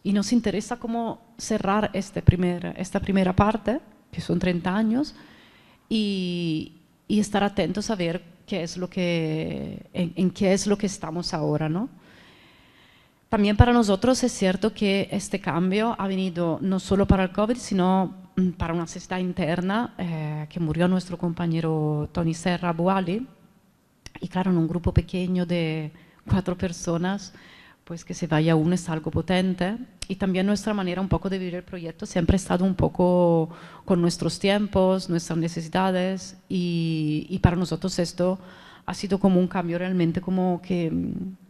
Speaker 4: nos interesa cómo cerrar este primer, esta primera parte, que son 30 años, y, estar atentos a ver qué es lo que, en, en, qué es lo que estamos ahora, ¿no? también para nosotros es cierto que este cambio ha venido no solo para el COVID, sino mm, para una necesidad interna eh, que murió nuestro compañero Tony Serra Buali. Y claro, en un grupo pequeño de cuatro personas, pues que se vaya uno es algo potente. Y también nuestra manera un poco de vivir el proyecto siempre ha estado un poco con nuestros tiempos, nuestras necesidades. y para nosotros esto ha sido como un cambio realmente como que mm,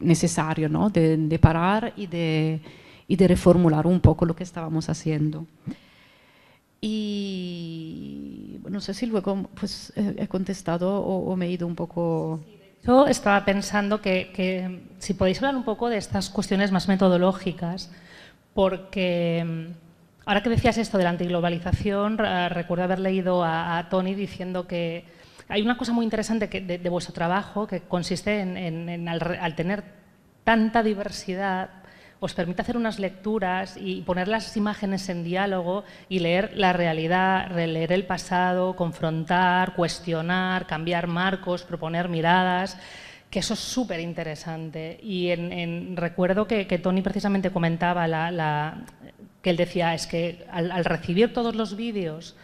Speaker 4: necesario, ¿no? de, parar y de, y de reformular un poco lo que estábamos haciendo. Y no sé
Speaker 5: si luego pues, he
Speaker 4: contestado o, me he ido un poco...
Speaker 5: Yo estaba pensando que, que, si podéis hablar un poco de estas cuestiones más metodológicas, porque mm, ahora que decías esto de la antiglobalización, ah, recuerdo haber leído a Tony diciendo que hay una cosa muy interesante de, vuestro trabajo que consiste en, al, tener tanta diversidad, os permite hacer unas lecturas y poner las imágenes en diálogo y leer la realidad, releer el pasado, confrontar, cuestionar, cambiar marcos, proponer miradas que eso es súper interesante. Y en, recuerdo que, Tony precisamente comentaba que él decía, es que al recibir todos los vídeos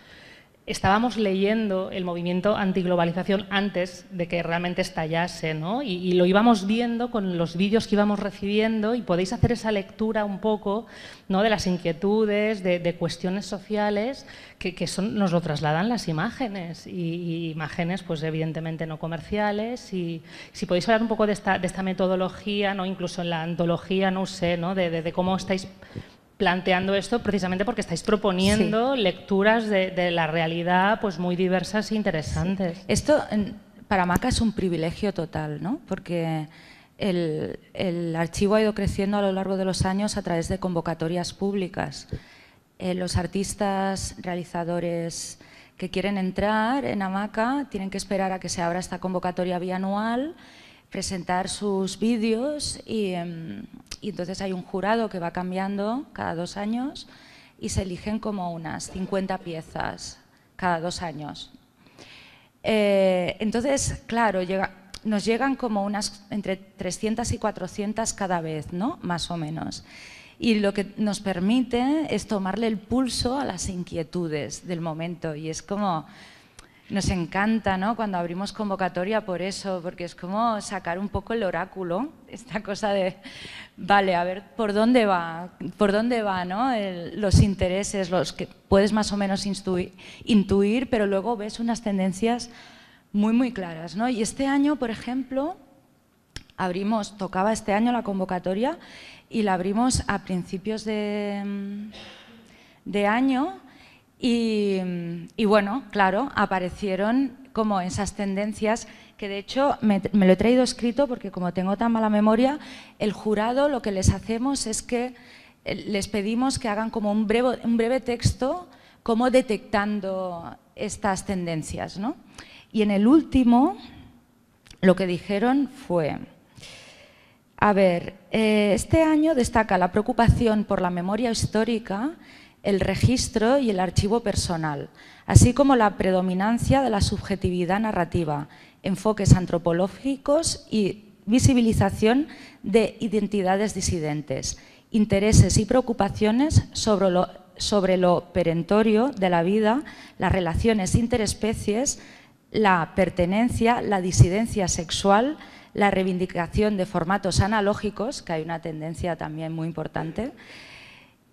Speaker 5: estábamos leyendo el movimiento antiglobalización antes de que realmente estallase, ¿no? Y, lo íbamos viendo con los vídeos que íbamos recibiendo y podéis hacer esa lectura un poco ¿no? de las inquietudes, de, cuestiones sociales que, son, nos lo trasladan las imágenes y, imágenes pues evidentemente no comerciales y si podéis hablar un poco de esta, de esta metodología, ¿no? incluso en la antología, no sé, ¿no? de, de cómo estáis planteando esto precisamente porque estáis proponiendo lecturas de, la realidad pues muy diversas e interesantes.
Speaker 7: Esto para Maca es un privilegio total, ¿no? Porque el, archivo ha ido creciendo a lo largo de los años a través de convocatorias públicas. Eh, los artistas, realizadores que quieren entrar en Amaca tienen que esperar a que se abra esta convocatoria bianual presentar sus vídeos em, y, entonces hay un jurado que va cambiando cada dos años y se eligen como unas 50 piezas cada dos años. Eh, entonces, claro, nos llegan como unas entre 300 y 400 cada vez, ¿no? Más o menos. Y lo que nos permite es tomarle el pulso a las inquietudes del momento. Y es como, nos encanta ¿no? cuando abrimos convocatoria por eso, porque es como sacar un poco el oráculo, [LAUGHS] esta cosa de, vale, a ver, ¿por dónde va? ¿Por dónde va ¿no? los intereses, los que puedes más o menos intuir, intuir, pero luego ves unas tendencias muy, muy claras. ¿no? Y este año, por ejemplo, abrimos, tocaba este año la convocatoria y la abrimos a principios de año y, bueno, claro, aparecieron como esas tendencias que de hecho me, lo he traído escrito porque como tengo tan mala memoria, el jurado lo que les hacemos es que eh, les pedimos que hagan como un breve, texto como detectando estas tendencias. Y en el último lo que dijeron fue, a ver, eh, este año destaca la preocupación por la memoria histórica el registro y el archivo personal, así como la predominancia de la subjetividad narrativa, enfoques antropológicos y visibilización de identidades disidentes, intereses y preocupaciones sobre lo, sobre lo perentorio de la vida, las relaciones interespecies, la pertenencia, la disidencia sexual, la reivindicación de formatos analógicos, que hay una tendencia también muy importante,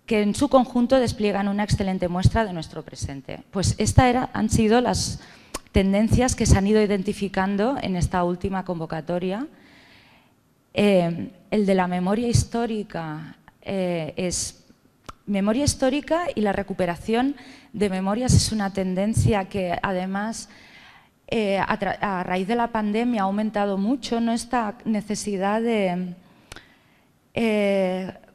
Speaker 7: que en su conjunto despliegan una excelente muestra de nuestro presente. Pues estas han sido las tendencias que se han ido identificando en esta última convocatoria. Eh, el de la memoria histórica eh, es memoria histórica y la recuperación de memorias es una tendencia que además eh, a, raíz de la pandemia ha aumentado mucho ¿no? esta necesidad de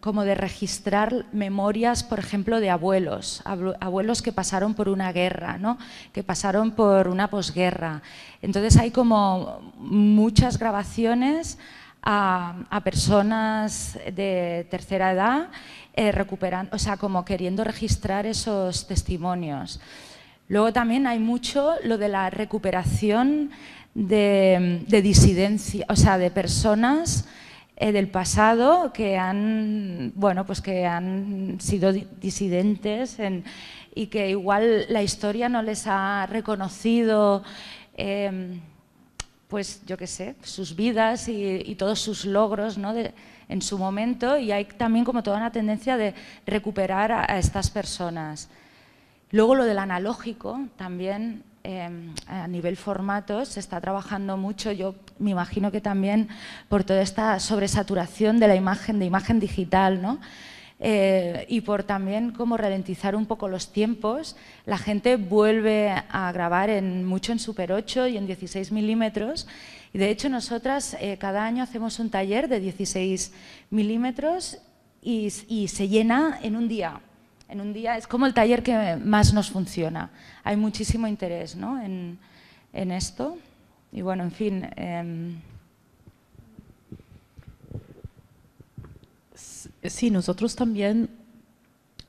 Speaker 7: como de registrar memorias, por ejemplo, de abuelos, abuelos que pasaron por una guerra, ¿no? que pasaron por una posguerra. Entonces hay como muchas grabaciones a, personas de tercera edad eh, recuperando, o sea, como queriendo registrar esos testimonios. Luego también hay mucho lo de la recuperación de disidencia, o sea, de personas eh, del pasado que han, bueno, pues que han sido disidentes y que igual la historia no les ha reconocido em, pues yo qué sé, sus vidas y, todos sus logros en su momento y hay también como toda una tendencia de recuperar a estas personas. Luego lo del analógico también Em, a nivel formato se está trabajando mucho, yo me imagino que también por toda esta sobresaturación de la imagen, de imagen digital, ¿no? Eh, y por también como ralentizar un poco los tiempos, la gente vuelve a grabar en, mucho en Super 8 y en 16 milímetros y de hecho nosotras eh, cada año hacemos un taller de 16 milímetros y se llena en un día, en un día. Es como el taller que más nos funciona. Hay muchísimo interés ¿no? en, esto. Y bueno, en fin. Em, sí, nosotros también,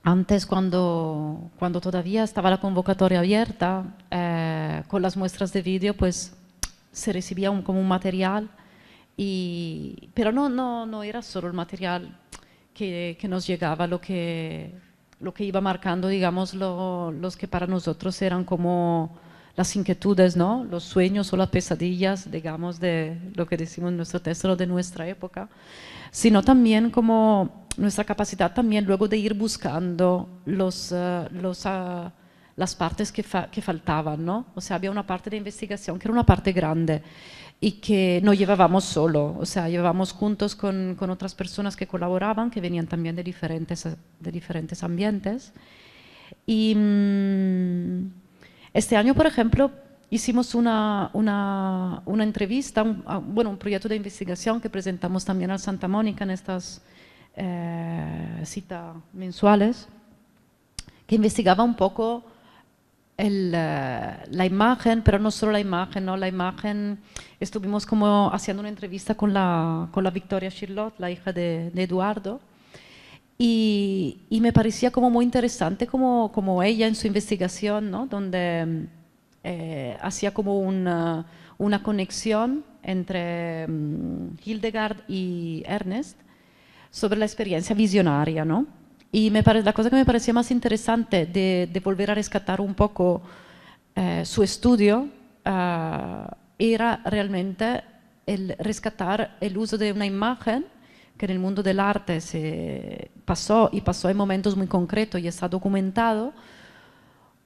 Speaker 4: antes cuando, cuando todavía estaba la convocatoria abierta, eh, con las muestras de vídeo, pues se recibía un, como un material, pero no, no, no era solo el material que, que, nos llegaba, lo que, lo que iba marcando, digamos, los que para nosotros eran como las inquietudes, ¿no? los sueños o las pesadillas, digamos, de lo que decimos en nuestro texto de nuestra época, sino también como nuestra capacidad también luego de ir buscando los, eh, los, ah, las partes que, que faltaban, ¿no? o sea, había una parte de investigación que era una parte grande y que no llevábamos solo, o sea, llevábamos juntos con, con otras personas que colaboraban, que venían también de diferentes, de diferentes ambientes. Y mm, este año, por ejemplo, hicimos una, una, una entrevista, un, bueno, un proyecto de investigación que presentamos también a Santa Mónica en estas eh, citas mensuales, que investigaba un poco eh, la imagen, pero no solo la imagen, ¿no? La imagen, estuvimos como haciendo una entrevista con la, con la Victoria Charlotte, la hija de, Eduardo, y, me parecía como muy interesante como, como ella en su investigación, ¿no? Donde eh, hacía como una, eh, una conexión entre mm, Hildegard y Ernest sobre la experiencia visionaria, ¿no? Y me la cosa que me parecía más interesante de, volver a rescatar un poco eh, su estudio eh, era realmente el rescatar el uso de una imagen que en el mundo del arte se pasó y pasó en momentos muy concretos y está documentado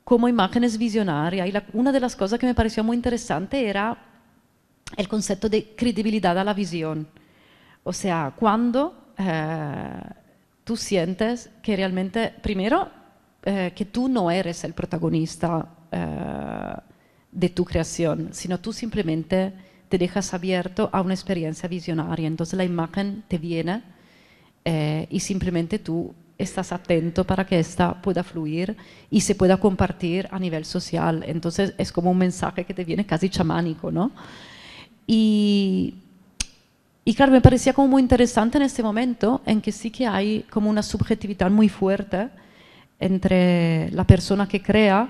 Speaker 4: como imágenes visionarias. Y una de las cosas que me pareció muy interesante era el concepto de credibilidad a la visión. O sea, cuando eh, tú sientes que realmente, primero, eh, que tú no eres el protagonista eh, de tu creación, sino tú simplemente te dejas abierto a una experiencia visionaria. Entonces la imagen te viene eh, y simplemente tú estás atento para que esta pueda fluir y se pueda compartir a nivel social. Entonces es como un mensaje que te viene casi chamánico, ¿no? Y y claro, me parecía como muy interesante en este momento en que sí que hay como una subjetividad muy fuerte entre la persona que crea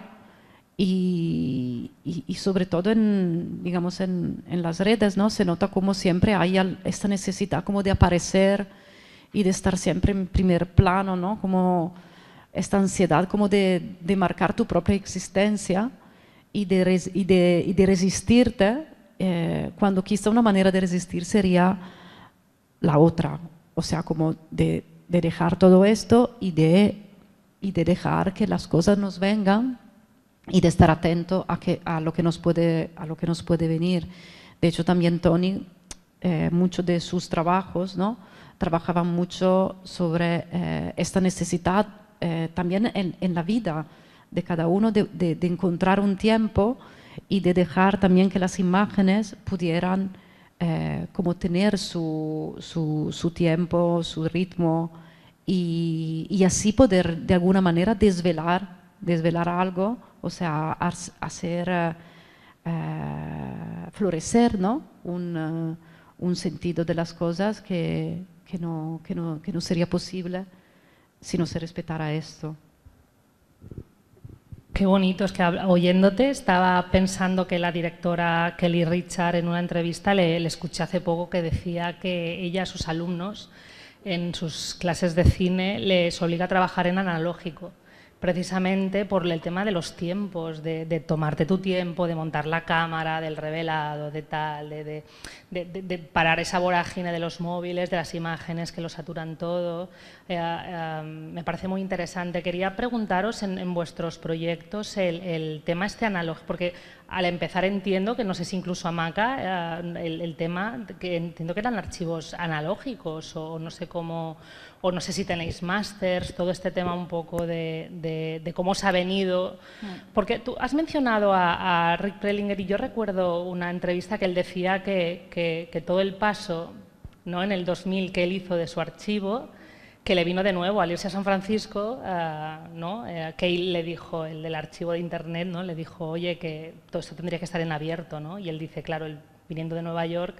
Speaker 4: y, sobre todo en, digamos, en, las redes, ¿no? Se nota como siempre hay esta necesidad como de aparecer y de estar siempre en primer plano, ¿no? Como esta ansiedad como de, de marcar tu propia existencia y de, y de, de resistirte eh, cuando quizá una manera de resistir sería la otra, o sea, como de, dejar todo esto y de, y de dejar que las cosas nos vengan y de estar atento a, que, a, lo, que nos puede, a lo que nos puede venir. De hecho, también Tony, eh, muchos de sus trabajos, ¿no? trabajaba mucho sobre eh, esta necesidad también en, en, la vida de cada uno de encontrar un tiempo y de dejar también que las imágenes pudieran eh, como tener su, su, tiempo, su ritmo y, así poder de alguna manera desvelar, desvelar algo, o sea, hacer eh, eh, florecer ¿no? un, un, sentido de las cosas que, que, no, que, no, que no sería posible si no se respetara
Speaker 5: esto. Qué bonito, es que oyéndote estaba pensando que la directora Kelly Richard en una entrevista le, le, escuché hace poco que decía que ella, a sus alumnos, en sus clases de cine les obliga a trabajar en analógico precisamente por el tema de los tiempos, de, tomarte tu tiempo, de montar la cámara, del revelado, de tal, de, parar esa vorágine de los móviles, de las imágenes que lo saturan todo. Eh, eh, me parece muy interesante. Quería preguntaros en, vuestros proyectos el, tema este analógico, porque al empezar entiendo que, no sé si incluso a Maca, eh, el, tema, que entiendo que eran archivos analógicos o no sé cómo o no sé si tenéis másters, todo este tema un poco de, cómo os ha venido. Mm. Porque tú has mencionado a, Rick Prelinger y yo recuerdo una entrevista que él decía que, todo el paso ¿no? en el 2000 que él hizo de su archivo, que le vino de nuevo al irse a San Francisco, uh, ¿no? Eh, que le dijo, el del archivo de Internet, ¿no? le dijo, oye, que todo esto tendría que estar en abierto. ¿no? Y él dice, claro, él, viniendo de Nueva York,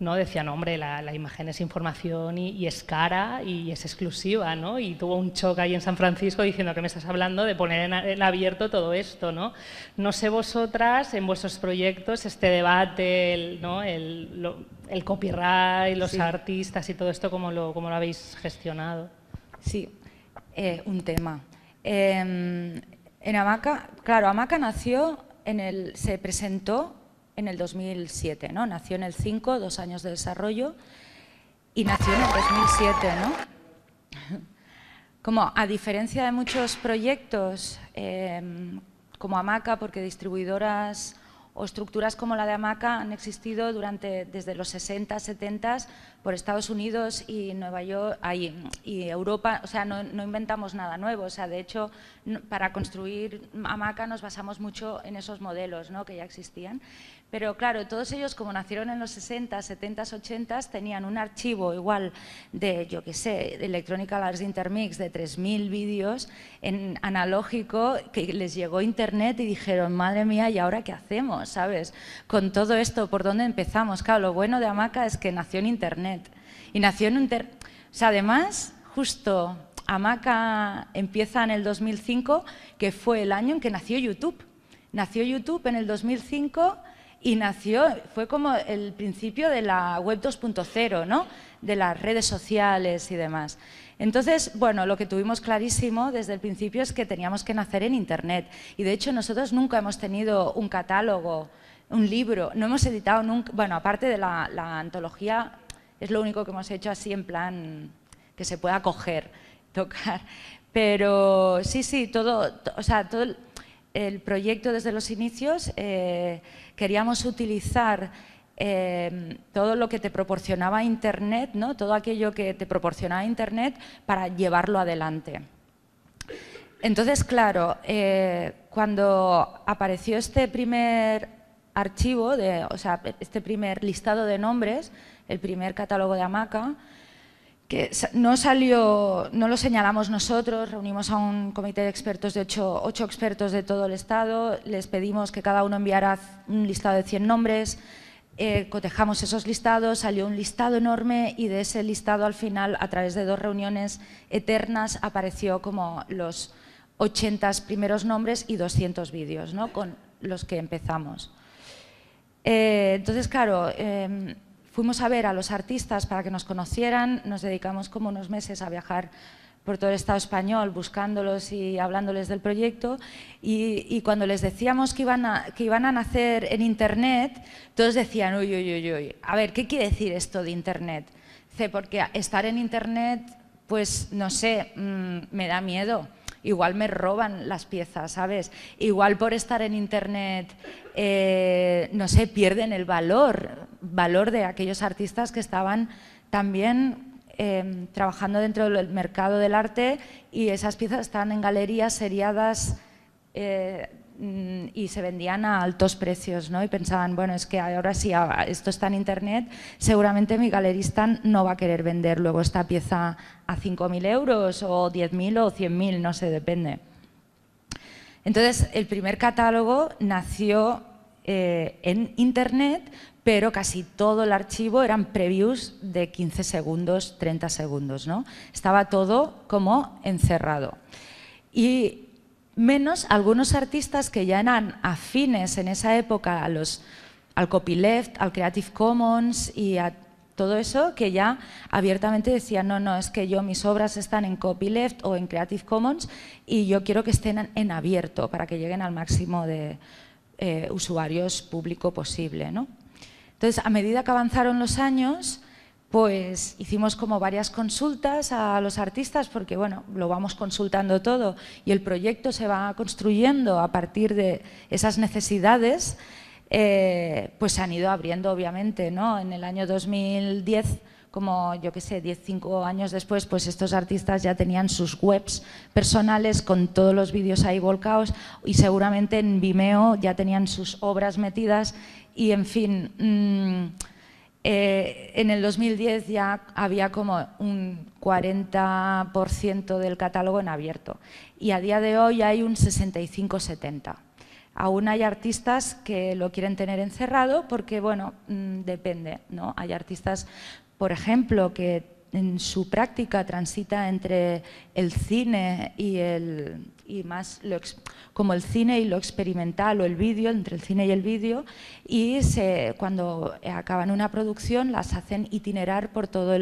Speaker 5: ¿no? Decían, hombre, la, imagen es información y, es cara y es exclusiva, ¿no? Y tuvo un choque ahí en San Francisco diciendo que me estás hablando de poner en, abierto todo esto, ¿no? No sé vosotras, en vuestros proyectos, este debate, el, ¿no? el, el copyright, los artistas y todo esto, ¿cómo lo, cómo lo habéis gestionado? Sí, eh, un
Speaker 7: tema. Em, en Amaca, claro, Amaca nació, en el, se presentó en el 2007, ¿no? Nació en el 5, dos años de desarrollo, y nació en el 2007, ¿no? [LAUGHS] Como a diferencia de muchos proyectos em, como Amaca, porque distribuidoras o estructuras como la de Amaca han existido durante, desde los 60, 70 por Estados Unidos y Nueva York ahí, y Europa, o sea, no, inventamos nada nuevo, o sea, de hecho, para construir Amaca nos basamos mucho en esos modelos ¿no? que ya existían, pero claro, todos ellos, como nacieron en los 60, 70, 80, tenían un archivo igual de, yo qué sé, de Electronic Arts Intermix de 3.000 vídeos en analógico que les llegó internet y dijeron, madre mía, ¿y ahora qué hacemos? ¿Sabes? Con todo esto, ¿por dónde empezamos? Claro, lo bueno de Amaca es que nació en internet. Y nació en un... O sea, además, justo Amaca empieza en el 2005, que fue el año en que nació YouTube. Nació YouTube en el 2005 y nació, fue como el principio de la web 2.0, ¿no? de las redes sociales y demás. Entonces, bueno, lo que tuvimos clarísimo desde el principio es que teníamos que nacer en Internet. Y de hecho nosotros nunca hemos tenido un catálogo, un libro, no hemos editado nunca, bueno, aparte de la, antología, es lo único que hemos hecho así en plan que se pueda coger, [LAUGHS] tocar. Pero sí, sí, todo, o sea, todo el proyecto desde los inicios eh, queríamos utilizar eh, todo lo que te proporcionaba Internet, ¿no? todo aquello que te proporcionaba Internet para llevarlo adelante. Entonces, claro, eh, cuando apareció este primer archivo, o sea, este primer listado de nombres, el primer catálogo de hamaca, no salió, no lo señalamos nosotros, reunimos a un comité de expertos de ocho, expertos de todo el Estado, les pedimos que cada uno enviara un listado de 100 nombres, eh, cotejamos esos listados, salió un listado enorme y de ese listado al final, a través de dos reuniones eternas, apareció como los 80 primeros nombres y 200 vídeos, ¿no? con los que empezamos. Eh, entonces, claro... Em, fuimos a ver a los artistas para que nos conocieran, nos dedicamos como unos meses a viajar por todo el Estado español buscándolos y hablándoles del proyecto y, cuando les decíamos que iban, a, que iban a nacer en Internet, todos decían, uy, uy, uy, uy, a ver, ¿qué quiere decir esto de Internet? porque estar en Internet, pues no sé, mm, me da miedo igual me roban las piezas, ¿sabes? Igual por estar en Internet, eh, no sé, pierden el valor, valor de aquellos artistas que estaban también em, trabajando dentro del mercado del arte y esas piezas están en galerías seriadas. Eh, Mm, y se vendían a altos precios, ¿no? Y pensaban, bueno, es que ahora si esto está en internet, seguramente mi galerista no va a querer vender luego esta pieza a 5.000 euros o 10.000 o 100.000, no sé, depende. Entonces, el primer catálogo nació eh, en internet, pero casi todo el archivo eran previews de 15 segundos, 30 segundos, ¿no? Estaba todo como encerrado. Y menos algunos artistas que ya eran afines en esa época a los, al copyleft, al Creative Commons y a todo eso que ya abiertamente decían, no, no, es que yo mis obras están en copyleft o en Creative Commons y yo quiero que estén en abierto para que lleguen al máximo de eh, usuarios público posible. Entonces, a medida que avanzaron los años, pues hicimos como varias consultas a los artistas porque bueno, lo vamos consultando todo y el proyecto se va construyendo a partir de esas necesidades, eh, pues se han ido abriendo obviamente, ¿no? En el año 2010 como yo que sé, 10, años después, pues estos artistas ya tenían sus webs personales con todos los vídeos ahí volcados y seguramente en Vimeo ya tenían sus obras metidas y en fin, mm, eh, en el 2010 ya había como un 40% del catálogo en abierto y a día de hoy hay un 65-70%. Aún hay artistas que lo quieren tener encerrado porque, bueno, mm, depende, ¿no? Hay artistas, por ejemplo, que en su práctica transita entre el cine y, el, y más lo, como el cine y lo experimental o el vídeo, entre el cine y el vídeo, y cuando acaban una producción las hacen itinerar por toda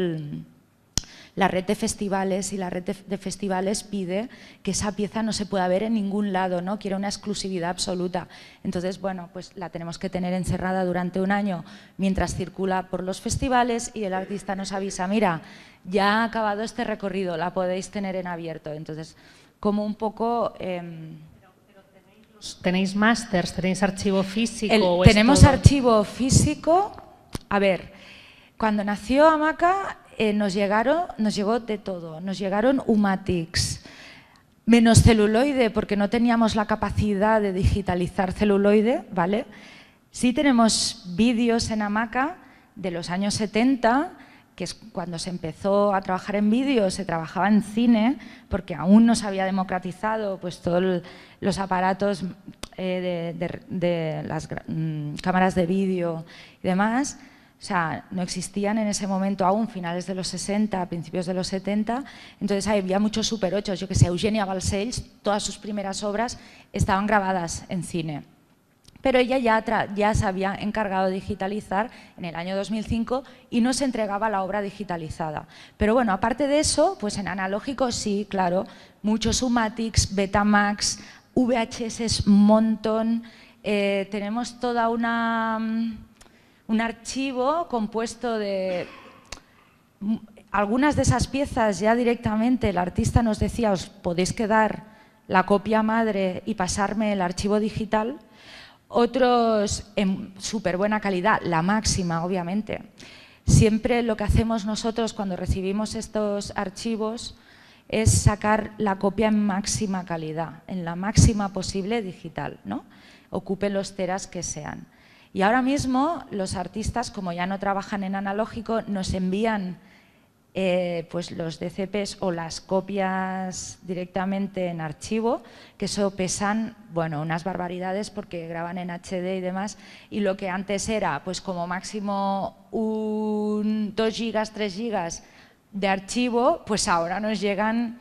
Speaker 7: la red de festivales y la red de, festivales pide que esa pieza no se pueda ver en ningún lado, ¿no? quiere una exclusividad absoluta. Entonces, bueno, pues la tenemos que tener encerrada durante un año mientras circula por los festivales y el artista nos avisa, mira, ya ha acabado este recorrido, la podéis tener en abierto. Entonces, como un poco... Em, tenéis másters, tenéis archivo físico. tenemos archivo físico. A ver, cuando nació Amaca eh, nos, llegaron, nos llegó de todo. Nos llegaron Umatics, menos celuloide, porque no teníamos la capacidad de digitalizar celuloide, ¿vale? Sí tenemos vídeos en Amaca de los años 70 que es cuando se empezó a trabajar en vídeo, se trabajaba en cine, porque aún no se había democratizado pues, todos los aparatos eh, de, las mm, cámaras de vídeo y demás. O sea, no existían en ese momento aún, finales de los 60, principios de los 70, entonces había muchos Super 8, yo que sé, Eugenia Balsells, todas sus primeras obras estaban grabadas en cine pero ella ya, se había encargado de digitalizar en el año 2005 y no se entregaba la obra digitalizada. Pero bueno, aparte de eso, pues en analógico sí, claro, muchos Sumatics, Betamax, VHS es montón, eh, tenemos toda una mm, un archivo compuesto de mm, algunas de esas piezas ya directamente el artista nos decía os podéis quedar la copia madre y pasarme el archivo digital otros en súper buena calidad, la máxima obviamente. Siempre lo que hacemos nosotros cuando recibimos estos archivos es sacar la copia en máxima calidad, en la máxima posible digital, ¿no? Ocupe los teras que sean. Y ahora mismo los artistas, como ya no trabajan en analógico, nos envían eh, pues los DCPs o las copias directamente en archivo, que eso pesan, bueno, unas barbaridades porque graban en HD y demás, y lo que antes era, pues como máximo un 2 gigas, 3 gigas de archivo, pues ahora nos llegan,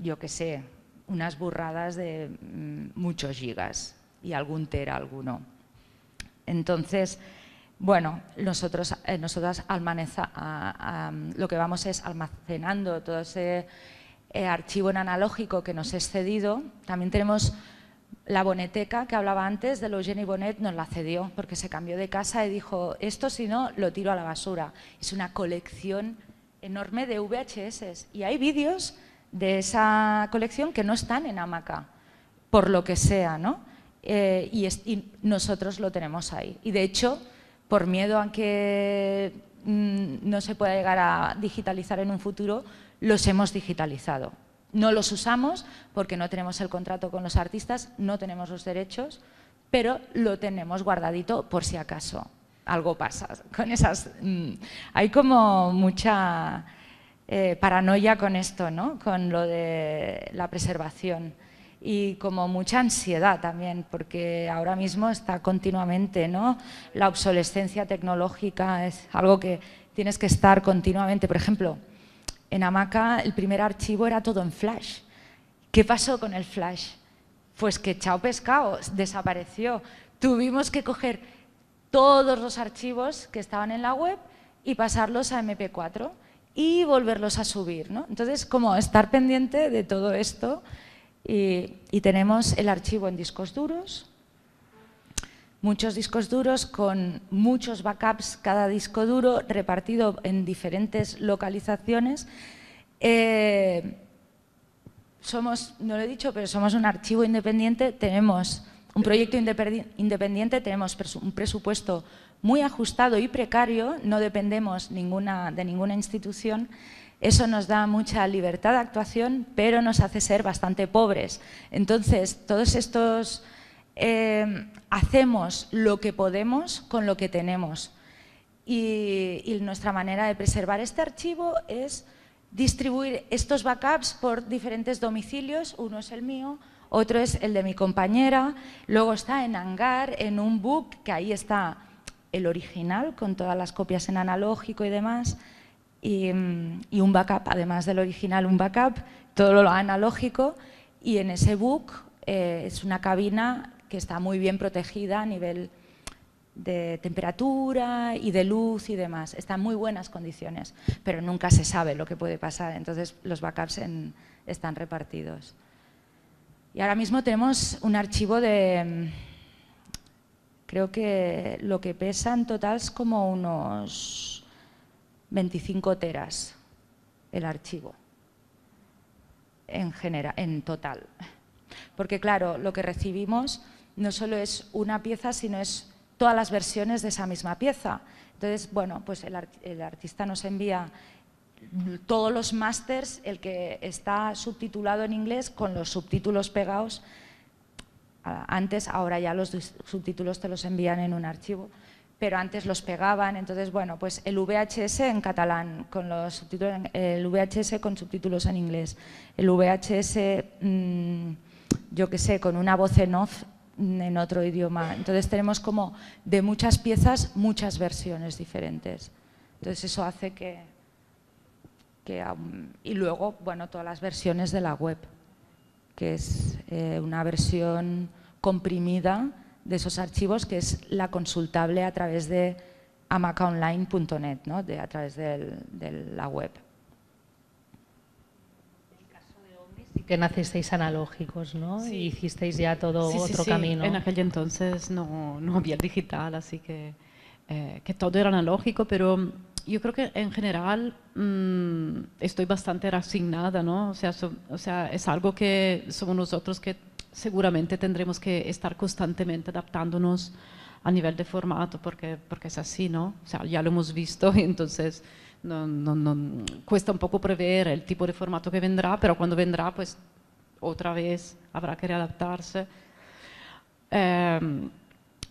Speaker 7: yo qué sé, unas burradas de mm, muchos gigas y algún tera alguno. Entonces, bueno, nosotros, eh, nosotras almaneza, lo que vamos es almacenando todo ese eh, archivo en analógico que nos es cedido. También tenemos la boneteca que hablaba antes de los Jenny Bonet, nos la cedió porque se cambió de casa y dijo, esto si no lo tiro a la basura. Es una colección enorme de VHS y hay vídeos de esa colección que no están en Amaca, por lo que sea, ¿no? Eh, y nosotros lo tenemos ahí. Y de hecho, por miedo a que mm, no se pueda llegar a digitalizar en un futuro, los hemos digitalizado. No los usamos porque no tenemos el contrato con los artistas, no tenemos los derechos, pero lo tenemos guardadito por si acaso algo pasa. Con esas, mm, hay como mucha eh, paranoia con esto, ¿no? con lo de la preservación y como mucha ansiedad también, porque ahora mismo está continuamente, ¿no? La obsolescencia tecnológica es algo que tienes que estar continuamente. Por ejemplo, en Amaca el primer archivo era todo en flash. ¿Qué pasó con el flash? Pues que chao pescado, desapareció. Tuvimos que coger todos los archivos que estaban en la web y pasarlos a MP4 y volverlos a subir. ¿no? Entonces, como estar pendiente de todo esto y, tenemos el archivo en discos duros, muchos discos duros con muchos backups cada disco duro repartido en diferentes localizaciones. Eh, somos, no lo he dicho, pero somos un archivo independiente, tenemos un proyecto independiente, tenemos un presupuesto muy ajustado y precario, no dependemos de ninguna institución eso nos da mucha libertad de actuación, pero nos hace ser bastante pobres. Entonces, todos estos eh, hacemos lo que podemos con lo que tenemos. Y, y nuestra manera de preservar este archivo es distribuir estos backups por diferentes domicilios, uno es el mío, otro es el de mi compañera, luego está en hangar, en un book, que ahí está el original, con todas las copias en analógico y demás, Mm, y, un backup, además del original, un backup, todo lo analógico y en ese book eh, es una cabina que está muy bien protegida a nivel de temperatura y de luz y demás. Está en muy buenas condiciones, pero nunca se sabe lo que puede pasar, entonces los backups están repartidos. Y ahora mismo tenemos un archivo de, mm, creo que lo que pesa en total es como unos 25 teras el archivo en, genera, en total. Porque claro, lo que recibimos no solo es una pieza, sino es todas las versiones de esa misma pieza. Entonces, bueno, pues el, el artista nos envía todos los másters, el que está subtitulado en inglés con los subtítulos pegados. Antes, ahora ya los subtítulos te los envían en un archivo pero antes los pegaban. Entonces, bueno, pues el VHS en catalán, con los subtítulos, el VHS con subtítulos en inglés, el VHS, mm, yo qué sé, con una voz en off mm, en otro idioma. Entonces tenemos como de muchas piezas muchas versiones diferentes. Entonces eso hace que... y luego, bueno, todas las versiones de la web, que es eh, una versión comprimida de esos archivos, que es la consultable a través de amacaonline.net, ¿no? a través de
Speaker 5: la web. Sí que nacisteis analógicos, ¿no? Y hicisteis ya todo otro camino. En aquel entonces no, no había digital,
Speaker 4: así que, eh, que todo era analógico, pero yo creo que en general mm, estoy bastante resignada, ¿no? O sea, o sea, es algo que somos nosotros que seguramente tendremos que estar constantemente adaptándonos a nivel de formato, porque, porque es así, ¿no? O sea, ya lo hemos visto y [LAUGHS] entonces no, no, no, cuesta un poco prever el tipo de formato que vendrá, pero cuando vendrá, pues otra vez habrá que readaptarse. Eh,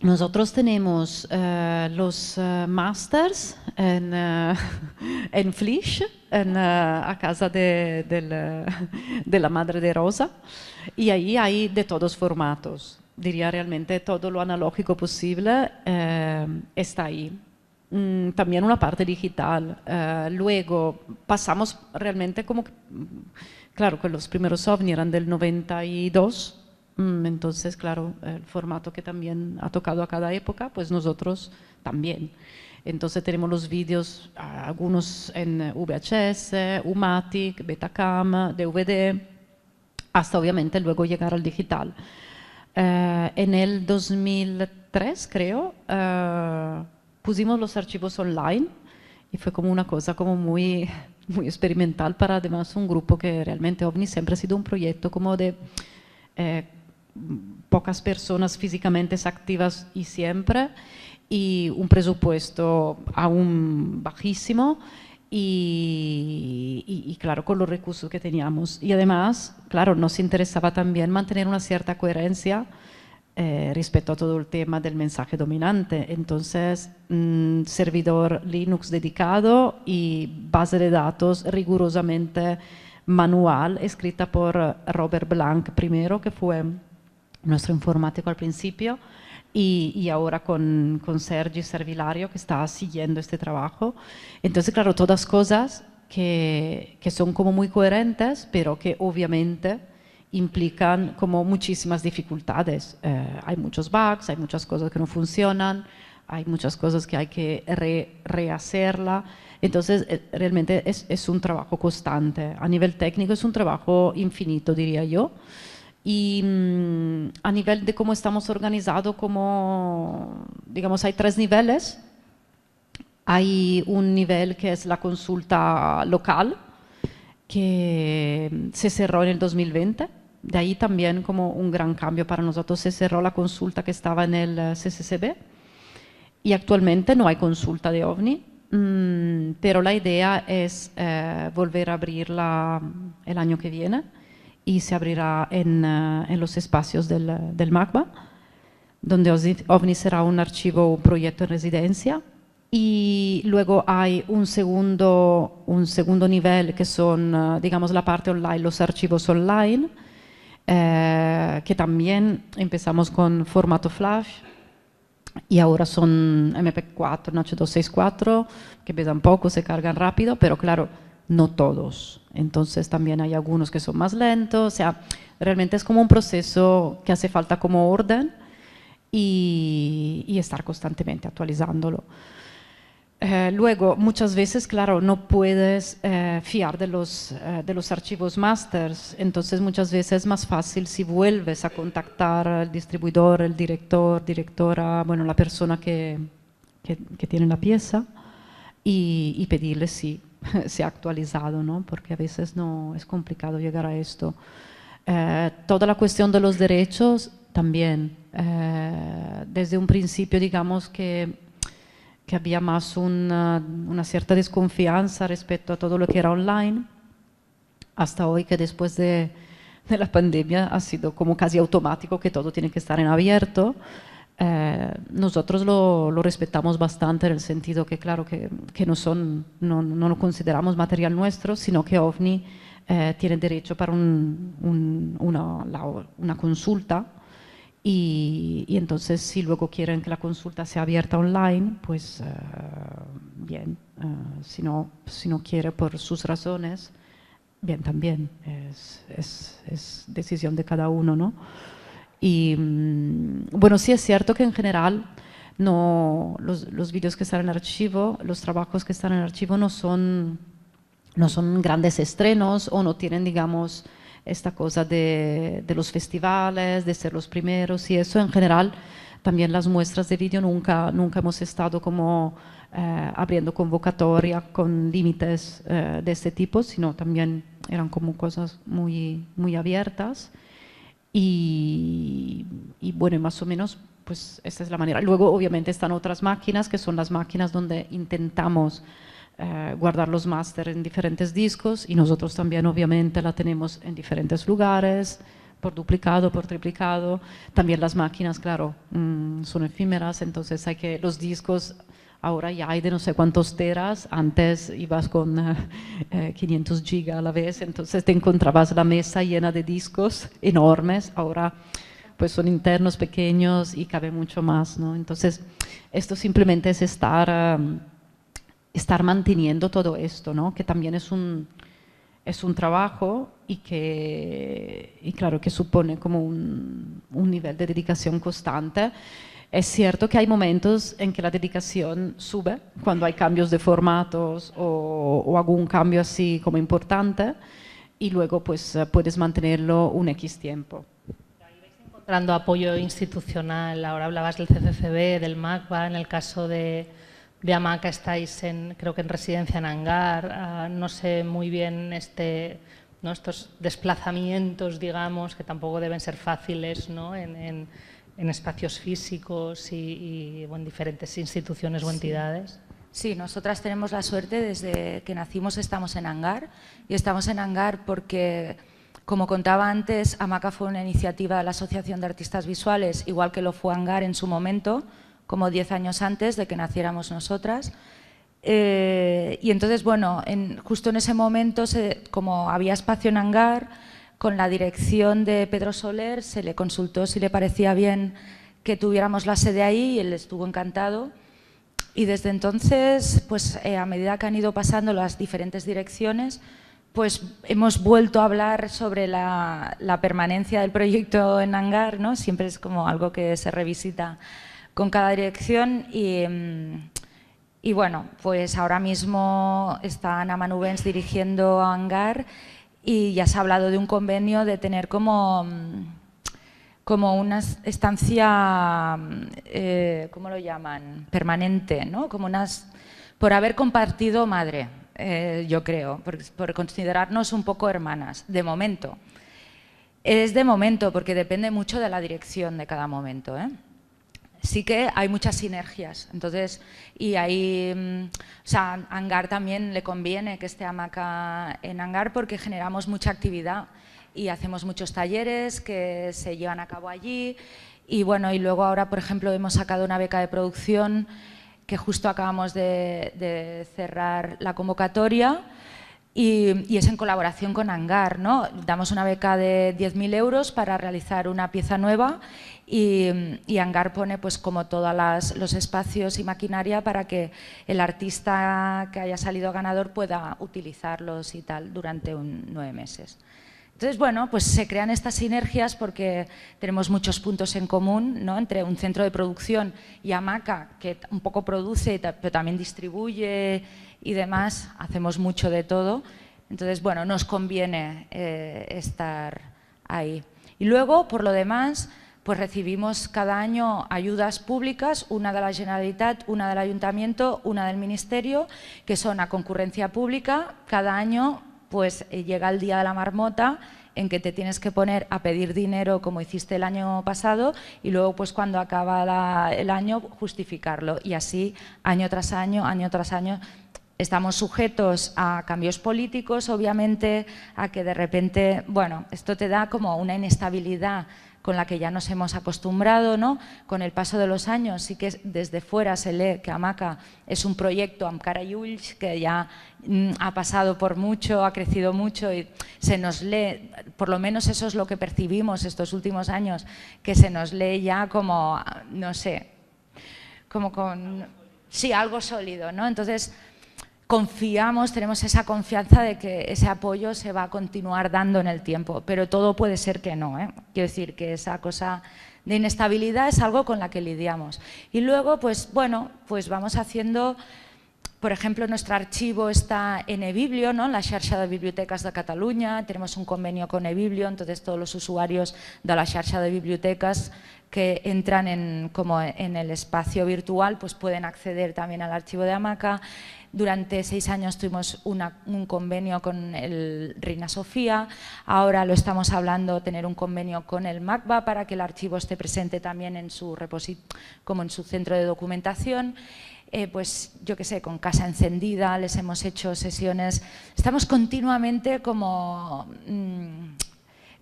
Speaker 4: Nosotros tenemos eh, los eh, masters en, eh, [LAUGHS] en Flish, en, a casa de, la, madre de Rosa, y ahí hay de todos formatos. Diría realmente todo lo analógico posible está ahí. Mm, también una parte digital. luego pasamos realmente como, mm, claro que los primeros ovni eran del 92, Mm, entonces, claro, el formato que también ha tocado a cada época, pues nosotros también. Entonces tenemos los vídeos, ah, algunos en eh, VHS, Umatic, Betacam, DVD, hasta obviamente luego llegar al digital. Eh, en el 2003, creo, eh, pusimos los archivos online y fue como una cosa como muy, [LAUGHS] muy experimental para además un grupo que realmente OVNI siempre ha sido un proyecto como de pocas personas físicamente activas y siempre, y un presupuesto aún bajísimo, y, claro, con los recursos que teníamos. Y además, claro, nos interesaba también mantener una cierta coherencia eh, respecto a todo el tema del mensaje dominante. Entonces, mm, servidor Linux dedicado y base de datos rigurosamente manual, escrita por Robert Blank primero, que fue nuestro informático al principio, y, ahora con, con Sergi Servilario, que está siguiendo este trabajo. Entonces, claro, todas cosas que, que son como muy coherentes, pero que obviamente implican como muchísimas dificultades. Eh, hay muchos bugs, hay muchas cosas que no funcionan, hay muchas cosas que hay que rehacerla. Entonces, eh, realmente es, es, un trabajo constante. A nivel técnico es un trabajo infinito, diría yo. Y mm, a nivel de cómo estamos organizados, como, digamos, hay tres niveles. Hay un nivel que es la consulta local, que se cerró en el 2020. De ahí también como un gran cambio para nosotros. Se cerró la consulta que estaba en el eh, CCCB y actualmente no hay consulta de OVNI, mm, pero la idea es eh, volver a abrirla el año que viene y se abrirá en, eh, en los espacios del, eh, del MACBA, donde OVNI será un archivo, un proyecto en residencia. Y luego hay un segundo, un segundo nivel que son, eh, digamos, la parte online, los archivos online, que también empezamos con formato flash y ahora son MP4, H264, que pesan poco, se cargan rápido, pero claro, no todos. Entonces también hay algunos que son más lentos, o sea, realmente es como un proceso que hace falta como orden y, estar constantemente actualizándolo. Eh, luego, muchas veces, claro, no puedes eh, fiar de los, eh, de los archivos masters, entonces muchas veces es más fácil si vuelves a contactar al distribuidor, el director, directora, bueno, la persona que, que, tiene la pieza y, y pedirle si [LAUGHS] se ha actualizado, ¿no? porque a veces no es complicado llegar a esto. Eh, toda la cuestión de los derechos también. Eh, desde un principio, digamos que, que había más una, cierta desconfianza respecto a todo lo que era online, hasta hoy que después de, de la pandemia ha sido como casi automático que todo tiene que estar en abierto. Eh, nosotros lo, respetamos bastante en el sentido que, claro, que, no, son, no, lo consideramos material nuestro, sino que OVNI eh, tiene derecho para una, consulta y, entonces si luego quieren que la consulta sea abierta online, pues eh, bien, si, no, si no quiere por sus razones, bien también, es, es decisión de cada uno, ¿no? Y mm, bueno, sí es cierto que en general no, los, los vídeos que están en archivo, los trabajos que están en archivo no son, no son grandes estrenos o no tienen, digamos, esta cosa de, de, los festivales, de ser los primeros y eso en general. También las muestras de vídeo nunca, nunca hemos estado como eh, abriendo convocatoria con límites eh, de este tipo, sino también eran como cosas muy, muy abiertas. Y, bueno, más o menos, pues esta es la manera. Luego, obviamente, están otras máquinas, que son las máquinas donde intentamos eh, guardar los máster en diferentes discos y nosotros también, obviamente, la tenemos en diferentes lugares, por duplicado, por triplicado. También las máquinas, claro, mm, son efímeras, entonces hay que los discos ahora ya hay de no sé cuántos teras, antes ibas con 500 eh, eh, gigas a la vez, entonces te encontrabas la mesa llena de discos enormes, ahora pues son internos, pequeños y cabe mucho más, ¿no? Entonces, esto simplemente es estar, estar manteniendo todo esto, ¿no? Que también es un, es un trabajo y que, y claro, que supone como un, un nivel de dedicación constante es cierto que hay momentos en que la dedicación sube, cuando hay cambios de formatos o, algún cambio así como importante, y luego pues eh, puedes mantenerlo un X tiempo.
Speaker 5: Ahí vais encontrando apoyo institucional, ahora hablabas del CCCB, del MACBA, en el caso de, de Amaca estáis en, creo que en residencia en Hangar, ah, no sé muy bien este, ¿no? estos desplazamientos, digamos, que tampoco deben ser fáciles ¿no? en en espacios físicos y, en diferentes instituciones o entidades? Sí. nosotras tenemos la suerte, desde que nacimos estamos
Speaker 7: en Hangar y estamos en Hangar porque, como contaba antes, AMACA fue una iniciativa de la Asociación de Artistas Visuales, igual que lo fue Hangar en su momento, como 10 años antes de que naciéramos nosotras. Eh, y entonces, bueno, en, justo en ese momento, como había espacio en Hangar, con la dirección de Pedro Soler, se le consultó si le parecía bien que tuviéramos la sede ahí y él estuvo encantado. Y desde entonces, pues eh, a medida que han ido pasando las diferentes direcciones, pues hemos vuelto a hablar sobre la, permanencia del proyecto en hangar, ¿no? Siempre es como algo que se revisita con cada dirección y, mm, y bueno, pues ahora mismo está Ana Manubens dirigiendo a Hangar y ya se hablado de un convenio de tener como, mm, como una estancia, mm, eh, ¿cómo lo llaman? Permanente, ¿no? Como unas, por haber compartido madre, eh, yo creo, por, por, considerarnos un poco hermanas, de momento. Es de momento, porque depende mucho de la dirección de cada momento, ¿eh? sí que hay muchas sinergias. Entonces, y ahí, mm, o sea, hangar también le conviene que esté hamaca en hangar porque generamos mucha actividad y hacemos muchos talleres que se llevan a cabo allí. Y bueno, y luego ahora, por ejemplo, hemos sacado una beca de producción que justo acabamos de, cerrar la convocatoria. Y, es en colaboración con Hangar, ¿no? Damos una beca de 10.000 euros para realizar una pieza nueva y, Hangar pone pues como todos los espacios y maquinaria para que el artista que haya salido ganador pueda utilizarlos y tal durante un, nueve meses. Entonces, bueno, pues se crean estas sinergias porque tenemos muchos puntos en común ¿no? entre un centro de producción y Hamaca, que un poco produce, pero también distribuye y demás, hacemos mucho de todo. Entonces, bueno, nos conviene eh, estar ahí. Y luego, por lo demás, pues recibimos cada año ayudas públicas, una de la Generalitat, una del Ayuntamiento, una del Ministerio, que son a concurrencia pública. Cada año pues eh, llega el Día de la Marmota en que te tienes que poner a pedir dinero como hiciste el año pasado y luego pues cuando acaba el año justificarlo y así año tras año, año tras año estamos sujetos a cambios políticos obviamente, a que de repente, bueno, esto te da como una inestabilidad con la que ya nos hemos acostumbrado ¿no? con el paso de los años. Sí que desde fuera se lee que Amaka es un proyecto Amkara Yulch que ya mm, ha pasado por mucho, ha crecido mucho y se nos lee, por lo menos eso es lo que percibimos estos últimos años, que se nos lee ya como, no sé, como con... Sí, algo sólido, ¿no? Entonces, confiamos, tenemos esa confianza de que ese apoyo se va a continuar dando en el tiempo, pero todo puede ser que no. ¿eh? Quiero decir que esa cosa de inestabilidad es algo con la que lidiamos. Y luego, pues bueno, pues vamos haciendo, por ejemplo, nuestro archivo está en eBiblio, ¿no? la Xarxa de Bibliotecas de Cataluña, tenemos un convenio con eBiblio, entonces todos los usuarios de la Xarxa de Bibliotecas que entran en, como en el espacio virtual, pues pueden acceder también al archivo de Hamaca. Durante seis años tuvimos un convenio con el Reina Sofía, ahora lo estamos hablando, tener un convenio con el MACBA para que el archivo esté presente también en su, como en su centro de documentación. Eh, pues yo qué sé, con Casa Encendida, les hemos hecho sesiones, estamos continuamente como... Mm,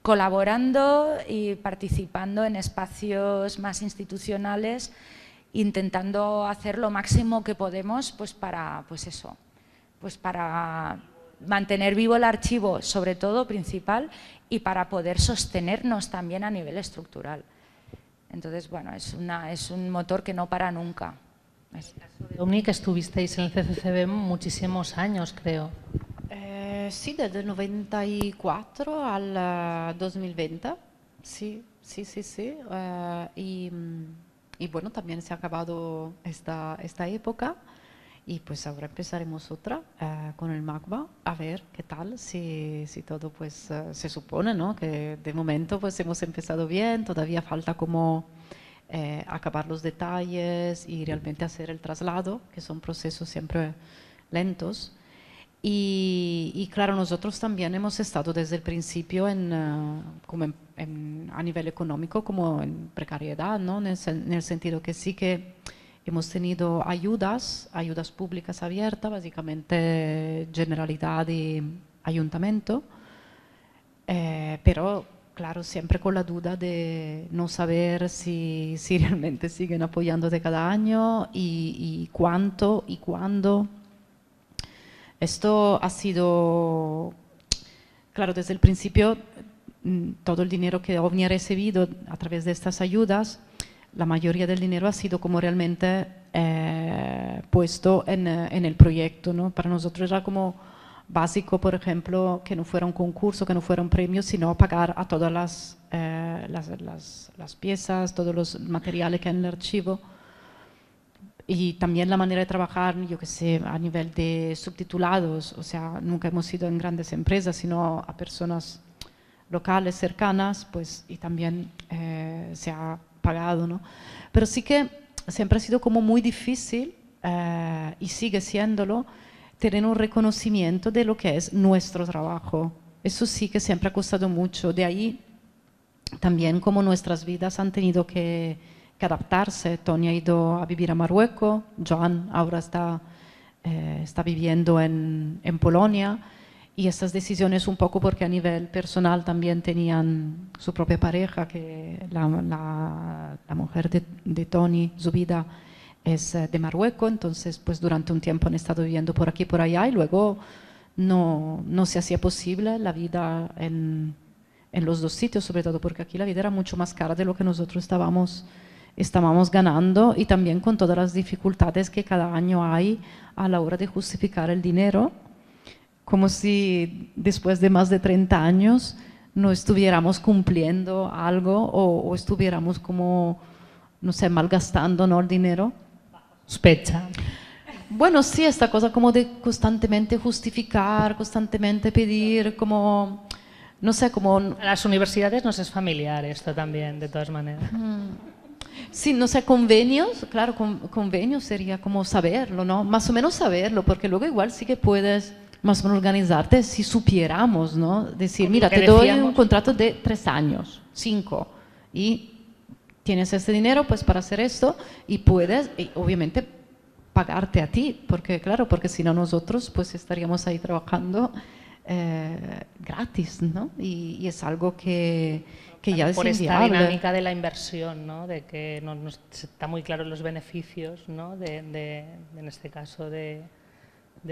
Speaker 7: colaborando y participando en espacios más institucionales, intentando hacer lo máximo que podemos pues para, pues eso, pues para mantener vivo el archivo, sobre todo principal, y para poder sostenernos también a nivel estructural. Entonces, bueno, es, una, es un motor que no para nunca.
Speaker 5: En el caso de Omni, que estuvisteis en el CCCB muchísimos años, creo
Speaker 4: sí, desde 94 al 2020. Sí, sí, sí, sí. y, bueno, también se ha acabado esta, época. Y pues ahora empezaremos otra eh, con el magma, a ver qué tal, si, todo pues eh, se supone, Que de momento pues hemos empezado bien, todavía falta como eh, acabar los detalles y realmente hacer el traslado, que son procesos siempre lentos. Y, claro, nosotros también hemos estado desde el principio en, eh, como a nivel económico como en precariedad, ¿no? en, el, sentido que sí que hemos tenido ayudas, ayudas públicas abiertas, básicamente Generalidad y Ayuntamiento, eh, pero claro, siempre con la duda de no saber si, si [LAUGHS] realmente siguen apoyándote cada año y cuánto y cuándo. Esto ha sido, claro, desde el principio mm, todo el dinero que OVNI ha recibido a través de estas ayudas, la mayoría del dinero ha sido como realmente eh, puesto en, eh, en, el proyecto. ¿no? Para nosotros era como básico, por ejemplo, que no fuera un concurso, que no fuera un premio, sino pagar a todas las, eh, las, las, las piezas, todos los materiales que hay en el archivo y también la manera de trabajar, yo que sé, a nivel de subtitulados, o sea, nunca hemos sido en grandes empresas, sino a personas locales cercanas, pues, y también eh, se ha pagado, ¿no? Pero sí que siempre ha sido como muy difícil, eh, y sigue siéndolo, tener un reconocimiento de lo que es nuestro trabajo. Eso sí que siempre ha costado mucho, de ahí también como nuestras vidas han tenido que que adaptarse. Tony ha ido a vivir a Marruecos, Joan ahora está, eh, está viviendo en, en Polonia y estas decisiones un poco porque a nivel personal también tenían su propia pareja, que la, la, mujer de, de, Tony, vida es eh, de Marruecos, entonces pues durante un tiempo han estado viviendo por aquí por allá y luego no, no se hacía posible la vida en, en los dos sitios, sobre todo porque aquí la vida era mucho más cara de lo que nosotros estábamos estábamos ganando y también con todas las dificultades que cada año hay a la hora de justificar el dinero, como si después de más de 30 años no estuviéramos cumpliendo algo o, estuviéramos como, no sé, malgastando ¿no? el dinero.
Speaker 5: Sospecha. Bueno,
Speaker 4: sí, esta cosa como de constantemente justificar, constantemente pedir, como,
Speaker 5: no sé, como... A las universidades nos es familiar esto también, de todas maneras.
Speaker 4: Sí, no sé, convenios, claro, con, convenios sería como saberlo, ¿no? Más o menos saberlo, porque luego igual sí que puedes más o menos organizarte si supiéramos, ¿no? Decir, mira, te doy un contrato de tres años, cinco, y tienes este dinero pues para hacer esto y puedes, obviamente, pagarte a ti, porque claro, porque si no nosotros pues estaríamos ahí trabajando eh, gratis, ¿no? y es algo que por esta dinámica
Speaker 5: de la inversión, ¿no? de que no, está muy claro los beneficios, ¿no? de, en este caso, de,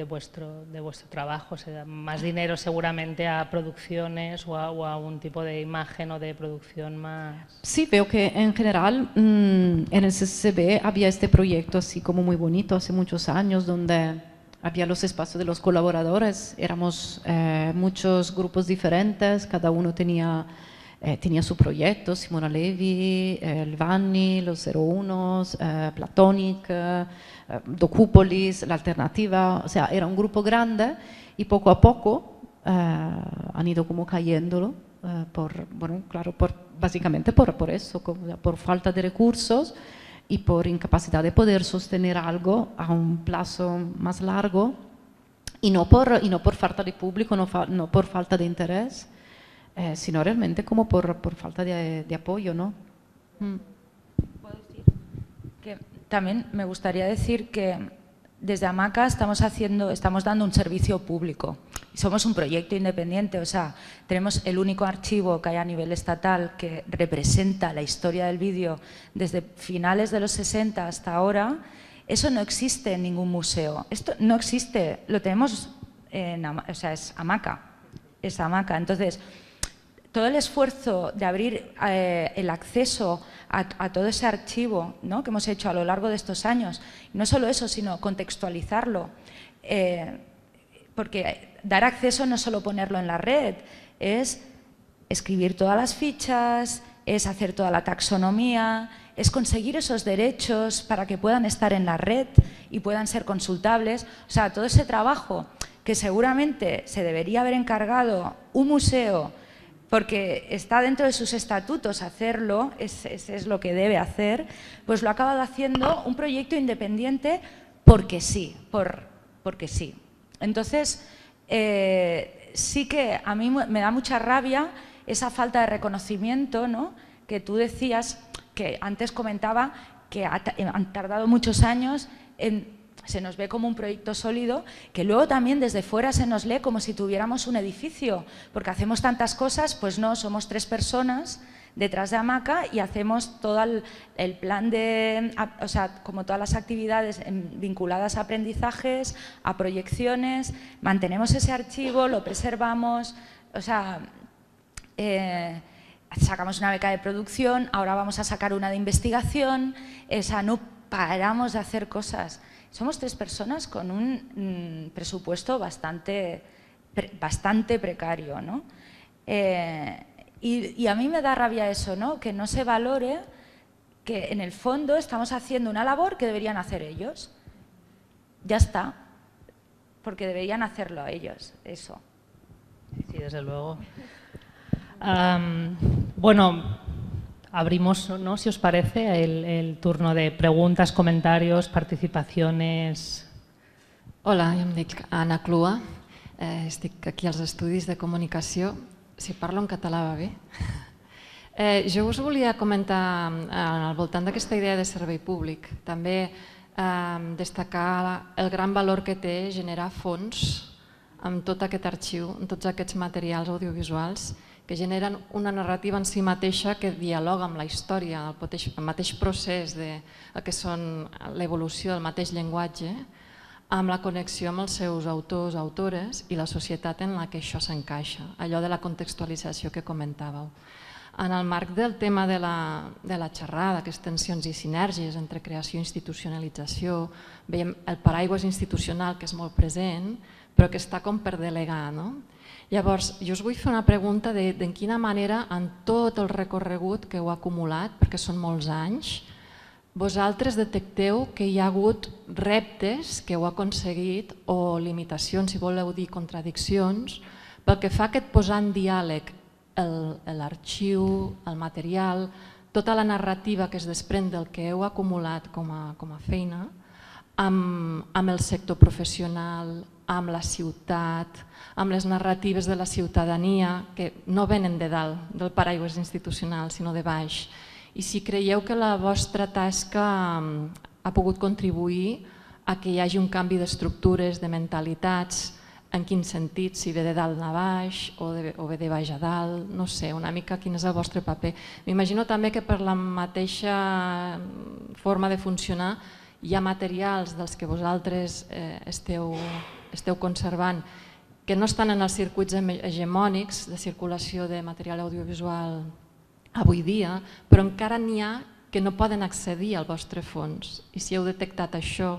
Speaker 5: vuestro, de vuestro trabajo. se da más dinero seguramente a producciones o a, un tipo de imagen o de producción más...
Speaker 4: Sí, veo que en general mm, en el CCB había este proyecto así como muy bonito hace muchos años donde había los espacios de los colaboradores, éramos eh, muchos grupos diferentes, cada uno tenía eh, tenía su proyecto, Simona Levi, eh, el Vanni, los 01, eh, Platonic, Docupolis, la alternativa, o sea, era un grupo grande y poco a poco han ido como cayéndolo, bueno, claro, por, básicamente por, por eso, por falta de recursos y por incapacidad de poder sostener algo a un plazo más largo y no por, y no por falta de público, no, no por falta de interés. Eh, sino realmente como por, falta de,
Speaker 7: apoyo, ¿no? Mm. ¿Puedo decir? también me gustaría decir que desde AMACA estamos haciendo, estamos dando un servicio público. Somos un proyecto independiente, o sea, tenemos el único archivo que hay a nivel estatal que representa la historia del vídeo desde finales de los 60 hasta ahora. Eso no existe en ningún museo. Esto no existe, lo tenemos en, o sea, es AMACA. es Entonces, todo el esfuerzo de abrir eh, el acceso a, todo ese archivo que hemos hecho a lo largo de estos años, no solo eso, sino contextualizarlo, eh, porque dar acceso no es solo ponerlo en la red, es escribir todas las fichas, es hacer toda la taxonomía, es conseguir esos derechos para que puedan estar en la red y puedan ser consultables. O sea, todo ese trabajo que seguramente se debería haber encargado un museo porque está dentro de sus estatutos hacerlo, es, es, lo que debe hacer, pues lo ha acabado haciendo un proyecto independiente porque sí, por, porque sí. Entonces, eh, sí que a mí me da mucha rabia esa falta de reconocimiento, ¿no? que tú decías, que antes comentaba que han tardado muchos años en se nos ve como un proyecto sólido, que luego también desde fuera se nos lee como si tuviéramos un edificio, porque hacemos tantas cosas, pues no, somos tres personas detrás de hamaca y hacemos todo el, plan de, o sea, como todas las actividades vinculadas a aprendizajes, a proyecciones, mantenemos ese archivo, lo preservamos, o sea, eh, sacamos una beca de producción, ahora vamos a sacar una de investigación, o sea, no paramos de hacer cosas. Somos tres personas con un mm, presupuesto bastante, bastante precario, ¿no? Eh, y, a mí me da rabia eso, ¿no? Que no se valore que en el fondo estamos haciendo una labor que deberían hacer ellos. Ya está, porque deberían hacerlo ellos, eso.
Speaker 5: Sí, desde luego. bueno, abrimos, ¿no? si os parece, el, el turno de preguntas, comentarios,
Speaker 3: participaciones. Hola, jo em dic Anna Clua, eh, estic aquí als estudis de comunicació. Si parlo en català va bé. [LAUGHS] Eh, jo us volia comentar eh, al voltant d'aquesta idea de servei públic. També eh, destacar el gran valor que té generar fons amb tot aquest arxiu, amb tots aquests materials audiovisuals que generen una narrativa en si mateixa que dialoga amb la història, el mateix, el mateix procés de el que són l'evolució del mateix llenguatge, amb la connexió amb els seus autors, autores i la societat en la que això s'encaixa, allò de la contextualització que comentàveu. En el marc del tema de la, de la xerrada, aquestes tensions i sinergies entre creació i institucionalització, veiem el paraigües institucional que és molt present, però que està com per delegar, no? Llavors, jo us vull fer una pregunta de, de quina manera, en tot el recorregut que heu acumulat, perquè són molts anys, vosaltres detecteu que hi ha hagut reptes que heu aconseguit o limitacions, si voleu dir contradiccions, pel que fa a aquest posar en diàleg l'arxiu, el, el material, tota la narrativa que es desprèn del que heu acumulat com a, com a feina, amb, amb el sector professional, amb la ciutat, amb les narratives de la ciutadania que no venen de dalt, del paraigües institucional, sinó de baix. I si creieu que la vostra tasca mm, ha pogut contribuir a que hi hagi un canvi d'estructures, de mentalitats, en quin sentit, si ve de dalt a baix o, de, o ve de baix a dalt, no sé, una mica quin és el vostre paper. M'imagino també que per la mateixa mm, forma de funcionar hi ha materials dels que vosaltres eh, esteu, esteu conservant que no estan en els circuits hegemònics de circulació de material audiovisual avui dia, però encara n'hi ha que no poden accedir al vostre fons. I si heu detectat això,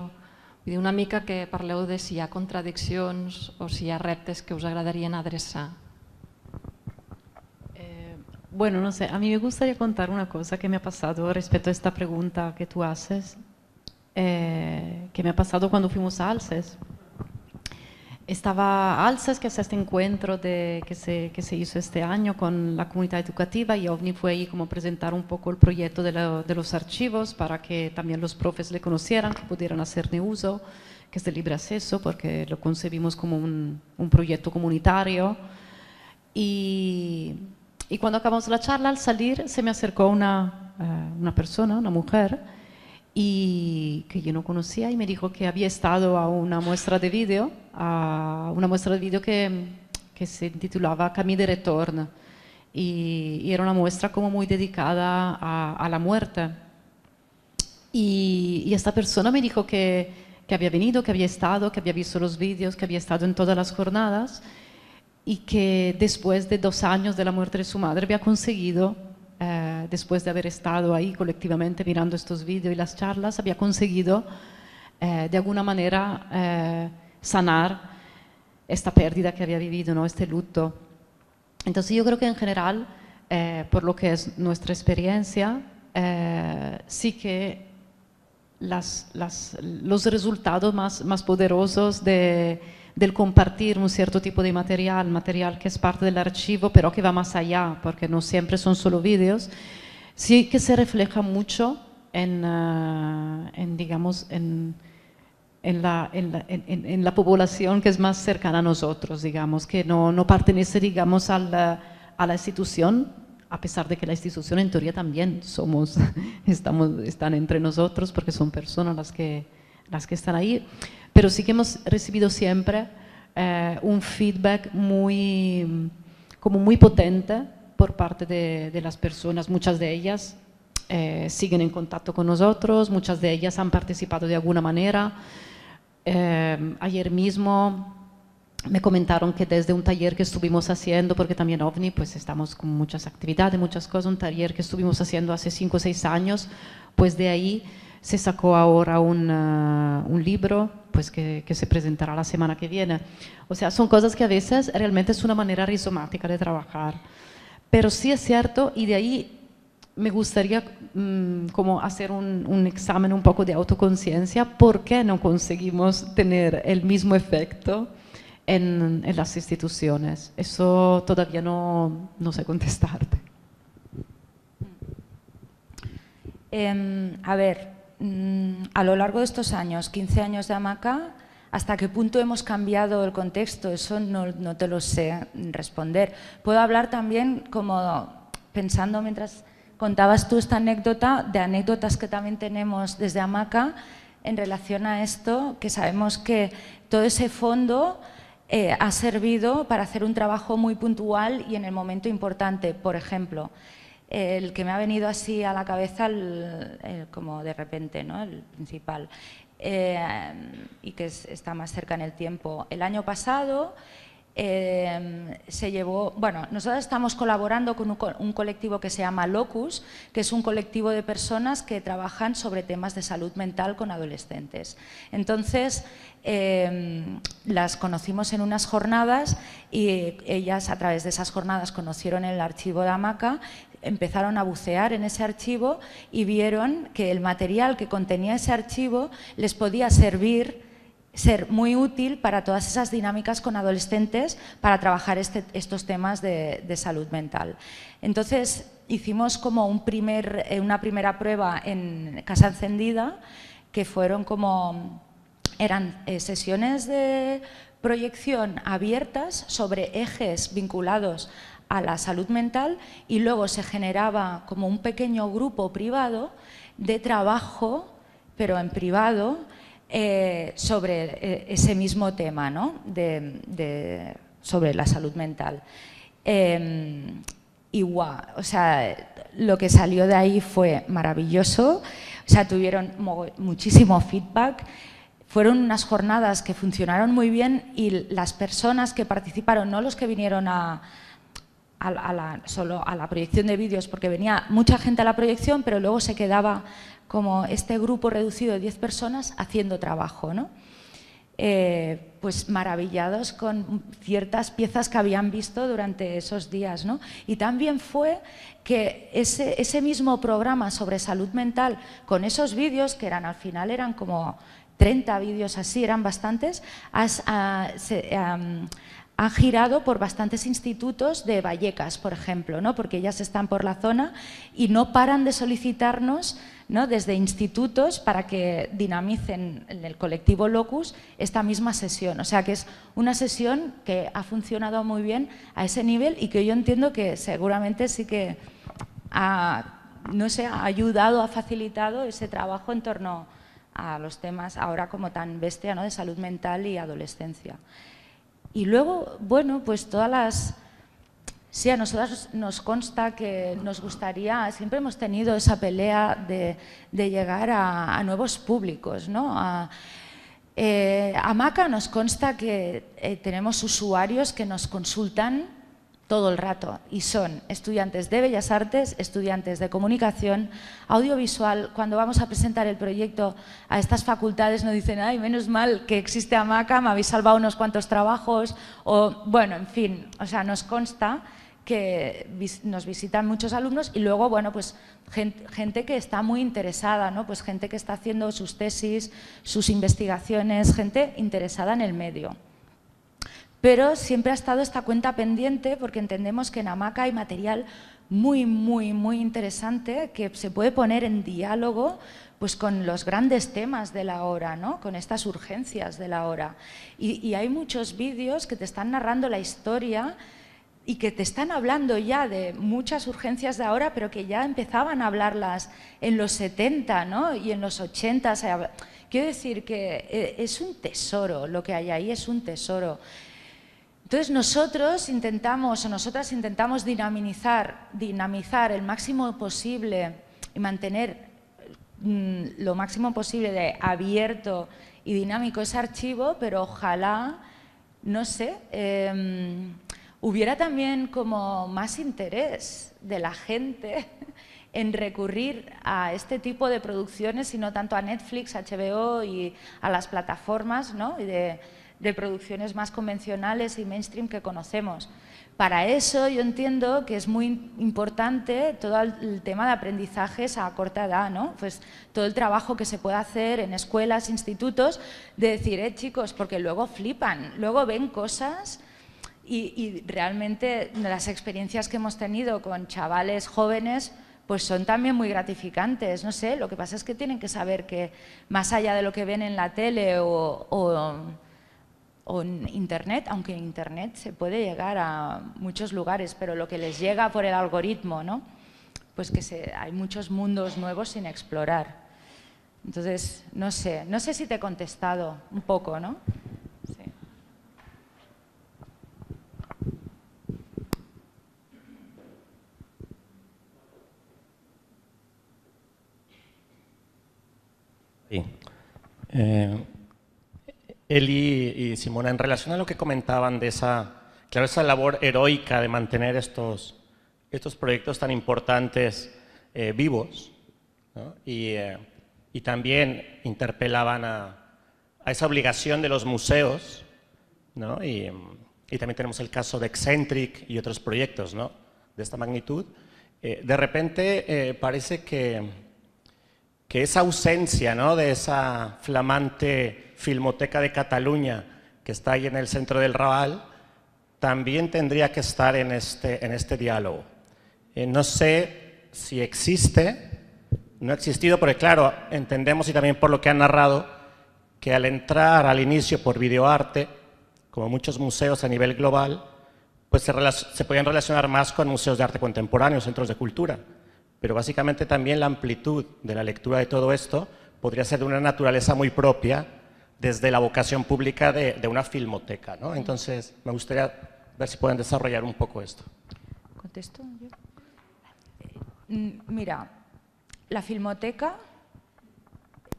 Speaker 3: vull dir una mica que parleu de si hi ha contradiccions o si hi ha reptes que us agradarien adreçar. Eh, bueno, no sé, a mi me gustaría
Speaker 4: contar una cosa que me ha pasado respecto a esta pregunta que tú haces, eh, que me ha pasado cuando fuimos a Alces. estaba Alces, que es este encuentro de, que, se, que, se, hizo este año con la comunidad educativa y OVNI fue ahí como presentar un poco el proyecto de, los archivos para que también los profes le conocieran, que pudieran hacerle uso, que es de libre acceso, porque lo concebimos como un, un proyecto comunitario. Y, y, cuando acabamos la charla, al salir, se me acercó una, eh, una persona, una mujer, y que yo no conocía y me dijo que había estado a una muestra de vídeo, a una muestra de vídeo que, que, se titulaba Camille de Retorno y, era una muestra como muy dedicada a, la muerte. Y, esta persona me dijo que, que había venido, que había estado, que había visto los vídeos, que había estado en todas las jornadas y que después de dos años de la muerte de su madre había conseguido eh, después de haber estado ahí colectivamente mirando estos vídeos y las charlas, había conseguido eh, de alguna manera eh, sanar esta pérdida que había vivido, ¿no? este luto. Entonces yo creo que en general, por lo que es nuestra experiencia, sí que los resultados más poderosos de del compartir un cierto tipo de material, material que es parte del archivo, pero que va más allá, porque no siempre son solo vídeos, sí que se refleja mucho en, eh, digamos, en, la, población que es más cercana a nosotros, digamos, que no, no pertenece, digamos, a la, institución, a pesar de que la institución en teoría también somos, [LAUGHS] estamos, están entre nosotros porque son personas las que, las que están ahí pero sí que hemos recibido siempre eh, un feedback muy, como muy potente por parte de, las personas, muchas de ellas eh, siguen en contacto con nosotros, muchas de ellas han participado de alguna manera. Eh, ayer mismo me comentaron que desde un taller que estuvimos haciendo, porque también OVNI, pues estamos con muchas actividades, muchas cosas, un taller que estuvimos haciendo hace 5 o 6 años, pues de ahí se sacó ahora un, un libro pues que, que, se presentará la semana que viene. O sea, son cosas que a veces realmente es una manera rizomática de trabajar. Pero sí es cierto, y de ahí me gustaría mm, como hacer un, un, examen un poco de autoconciencia, ¿por qué no conseguimos tener el mismo efecto en, en las instituciones? Eso todavía no, no sé contestarte.
Speaker 7: Em, a ver, Mm, a lo largo de estos años, 15 años de hamaca, ¿Hasta qué punto hemos cambiado el contexto? Eso no, te lo sé responder. Puedo hablar también, como pensando mientras contabas tú esta anécdota, de anécdotas que también tenemos desde Hamaca en relación a esto, que sabemos que todo ese fondo eh, ha servido para hacer un trabajo muy puntual y en el momento importante. Por ejemplo, el que me ha venido así a la cabeza como de repente, el principal, eh, y que está más cerca en el tiempo. El año pasado eh, se llevó, bueno, nosotros estamos colaborando con un, colectivo que se llama Locus, que es un colectivo de personas que trabajan sobre temas de salud mental con adolescentes. Entonces, eh, las conocimos en unas jornadas y ellas a través de esas jornadas conocieron el archivo de Amaca empezaron a bucear en ese archivo y vieron que el material que contenía ese archivo les podía servir ser muy útil para todas esas dinámicas con adolescentes para trabajar este, estos temas de, salud mental. Entonces hicimos como un primer, eh, una primera prueba en Casa Encendida que fueron como, eran eh, sesiones de proyección abiertas sobre ejes vinculados a la salud mental y luego se generaba como un pequeño grupo privado de trabajo, pero en privado, eh, sobre eh, ese mismo tema, ¿no? sobre la salud mental. Eh, o sea, lo que salió de ahí fue maravilloso, o sea, tuvieron muchísimo feedback, fueron unas jornadas que funcionaron muy bien y las personas que participaron, no los que vinieron a, solo a la proyección de vídeos, porque venía mucha gente a la proyección, pero luego se quedaba como este grupo reducido de 10 personas haciendo trabajo, ¿no? Eh, pues maravillados con ciertas piezas que habían visto durante esos días. ¿no? Y también fue que ese, ese, mismo programa sobre salud mental, con esos vídeos, que eran al final eran como 30 vídeos así, eran bastantes, a, se, han girado por bastantes institutos de Vallecas, por ejemplo, porque ellas están por la zona y no paran de solicitarnos ¿no? desde institutos para que dinamicen en el colectivo Locus esta misma sesión. O sea que es una sesión que ha funcionado muy bien a ese nivel y que yo entiendo que seguramente sí que ha, no sé, ha ayudado, ha facilitado ese trabajo en torno a los temas ahora como tan bestia ¿no? de salud mental y adolescencia. Y luego, bueno, pues todas las... Sí, a nosotras nos consta que nos gustaría, siempre hemos tenido esa pelea de, llegar a, nuevos públicos, ¿no? A, eh, Maca nos consta que eh, tenemos usuarios que nos consultan todo el rato y son estudiantes de Bellas Artes, estudiantes de comunicación, audiovisual. Cuando vamos a presentar el proyecto a estas facultades nos dicen, ay, menos mal que existe AMACA, me habéis salvado unos cuantos trabajos, o bueno, en fin, o sea, nos consta que nos visitan muchos alumnos y luego, bueno, pues gente, gente, que está muy interesada, ¿no? Pues gente que está haciendo sus tesis, sus investigaciones, gente interesada en el medio. Pero siempre ha estado esta cuenta pendiente porque entendemos que en Amaca hay material muy, muy, muy interesante que se puede poner en diálogo pues, con los grandes temas de la hora, ¿no? con estas urgencias de la hora. Y, hay muchos vídeos que te están narrando la historia y que te están hablando ya de muchas urgencias de ahora, pero que ya empezaban a hablarlas en los 70 ¿no? y en los 80. quiero decir que eh, es un tesoro, lo que hay ahí es un tesoro. Entonces nosotros intentamos o nosotras intentamos dinamizar, dinamizar el máximo posible y mantener mm, lo máximo posible de abierto y dinámico ese archivo, pero ojalá, no sé, em, hubiera también como más interés de la gente [LAUGHS] en recurrir a este tipo de producciones y no tanto a Netflix, HBO y a las plataformas, ¿no? de producciones más convencionales y mainstream que conocemos. Para eso yo entiendo que es muy importante todo el tema de aprendizajes a corta edad, ¿no? Pues todo el trabajo que se puede hacer en escuelas, institutos, de decir, eh chicos, porque luego flipan, luego ven cosas y, realmente las experiencias que hemos tenido con chavales jóvenes, pues son también muy gratificantes, no sé, lo que pasa es que tienen que saber que más allá de lo que ven en la tele o o en Internet, aunque en Internet se puede llegar a muchos lugares, pero lo que les llega por el algoritmo, ¿no? pues que se, hay muchos mundos nuevos sin explorar. Entonces, no sé, no sé si te he contestado un poco, ¿no?
Speaker 6: Sí. Eh, Eli y Simona, en relación a lo que comentaban de esa, claro, esa labor heroica de mantener estos, estos proyectos tan importantes eh, vivos, y, eh, y, también interpelaban a, esa obligación de los museos, ¿no? y, y, también tenemos el caso de Eccentric y otros proyectos ¿no? de esta magnitud, eh, de repente parece que que esa ausencia ¿no? de esa flamante Filmoteca de Cataluña que está ahí en el centro del Raval, también tendría que estar en este, este diálogo. Eh, no sé si existe, no ha existido, porque claro, entendemos y también por lo que han narrado, que al entrar al inicio por videoarte, como muchos museos a nivel global, pues se, se podían relacionar más con museos de arte contemporáneo, centros de cultura pero básicamente también la amplitud de la lectura de todo esto podría ser de una naturaleza muy propia desde la vocación pública de, una filmoteca. Entonces, me gustaría ver si pueden desarrollar un poco esto.
Speaker 7: ¿Contesto yo? Eh, mira, la filmoteca,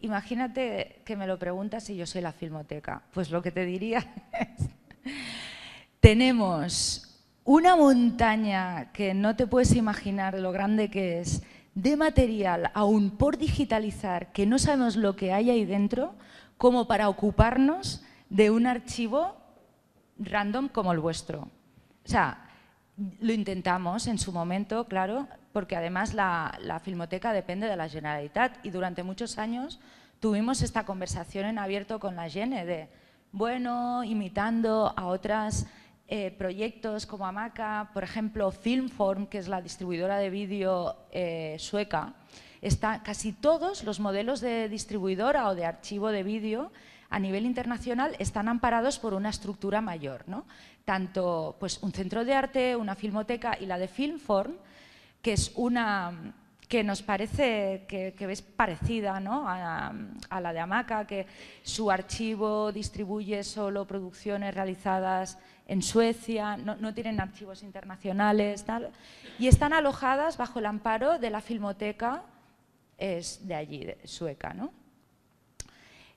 Speaker 7: imagínate que me lo preguntas y yo soy la filmoteca. Pues lo que te diría [LAUGHS] es, tenemos una montaña que no te puedes imaginar lo grande que es, de material aún por digitalizar, que no sabemos lo que hay ahí dentro, como para ocuparnos de un archivo random como el vuestro. O sea, lo intentamos en su momento, claro, porque además la, Filmoteca depende de la Generalitat y durante muchos años tuvimos esta conversación en abierto con la Gene de, bueno, imitando a otras eh, proyectos como Amaca, por ejemplo, Filmform, que es la distribuidora de vídeo eh, sueca, está, casi todos los modelos de distribuidora o de archivo de vídeo a nivel internacional están amparados por una estructura mayor, tanto pues, un centro de arte, una filmoteca y la de Filmform, que es una que nos parece que, es parecida a, la de Amaca, que su archivo distribuye solo producciones realizadas en Suecia, no, tienen archivos internacionales, tal, y están alojadas bajo el amparo de la Filmoteca es de allí, sueca.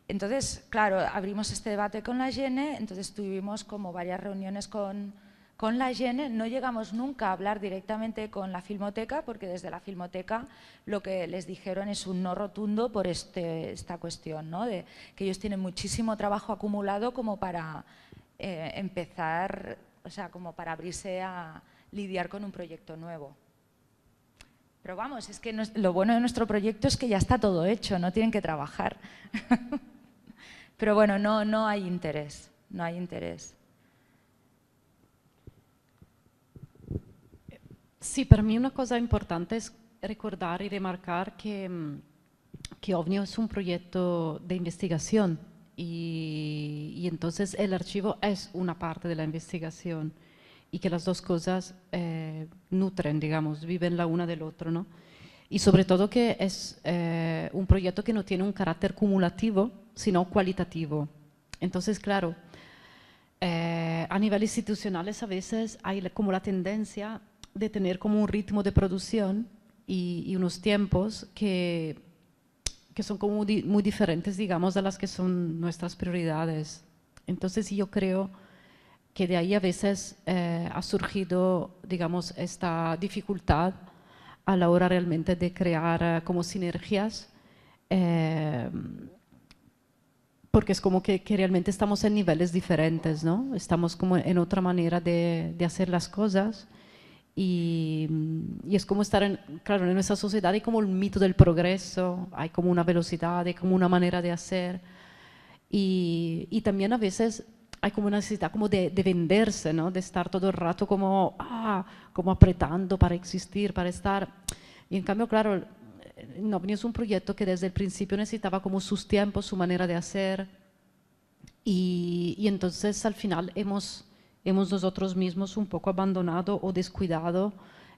Speaker 7: Entonces, claro, abrimos este debate con la Yene, entonces tuvimos como varias reuniones con, la INE. no llegamos nunca a hablar directamente con la Filmoteca, porque desde la Filmoteca lo que les dijeron es un no rotundo por este, esta cuestión, de que ellos tienen muchísimo trabajo acumulado como para eh, empezar, o sea, como para abrirse a lidiar con un proyecto nuevo. Pero vamos, es que lo bueno de nuestro proyecto es que ya está todo hecho, no tienen que trabajar. [LAUGHS] Pero bueno, no, no hay interés, no hay interés.
Speaker 4: Sí, para mí una cosa importante es recordar y remarcar que mm, OVNIO es es un proyecto de investigación, y, entonces el archivo es una parte de la investigación y que las dos cosas eh, nutren, digamos, viven la una del otro, ¿no? Y sobre todo que es eh, un proyecto que no tiene un carácter cumulativo, sino cualitativo. Entonces, claro, eh, a nivel institucional a veces hay como la tendencia de tener como un ritmo de producción y unos tiempos que que son como muy diferentes, digamos, a las que son nuestras prioridades. Entonces yo creo que de ahí a veces eh, ha surgido, digamos, esta dificultad a la hora realmente de crear eh, como sinergias, eh, porque es como que, realmente estamos en niveles diferentes, ¿no? Estamos como en otra manera de hacer las cosas y, es como estar, en, claro, en nuestra sociedad hay como el mito del progreso, hay como una velocidad, hay como una manera de hacer. Y, y también a veces hay como una necesidad como de, venderse, ¿no? De estar todo el rato como, ah, como apretando para existir, para estar. Y en cambio, claro, Novni es un proyecto que desde el principio necesitaba como sus tiempos, su manera de hacer. Y, y entonces al final hemos hemos nosotros mismos un poco abandonado o descuidado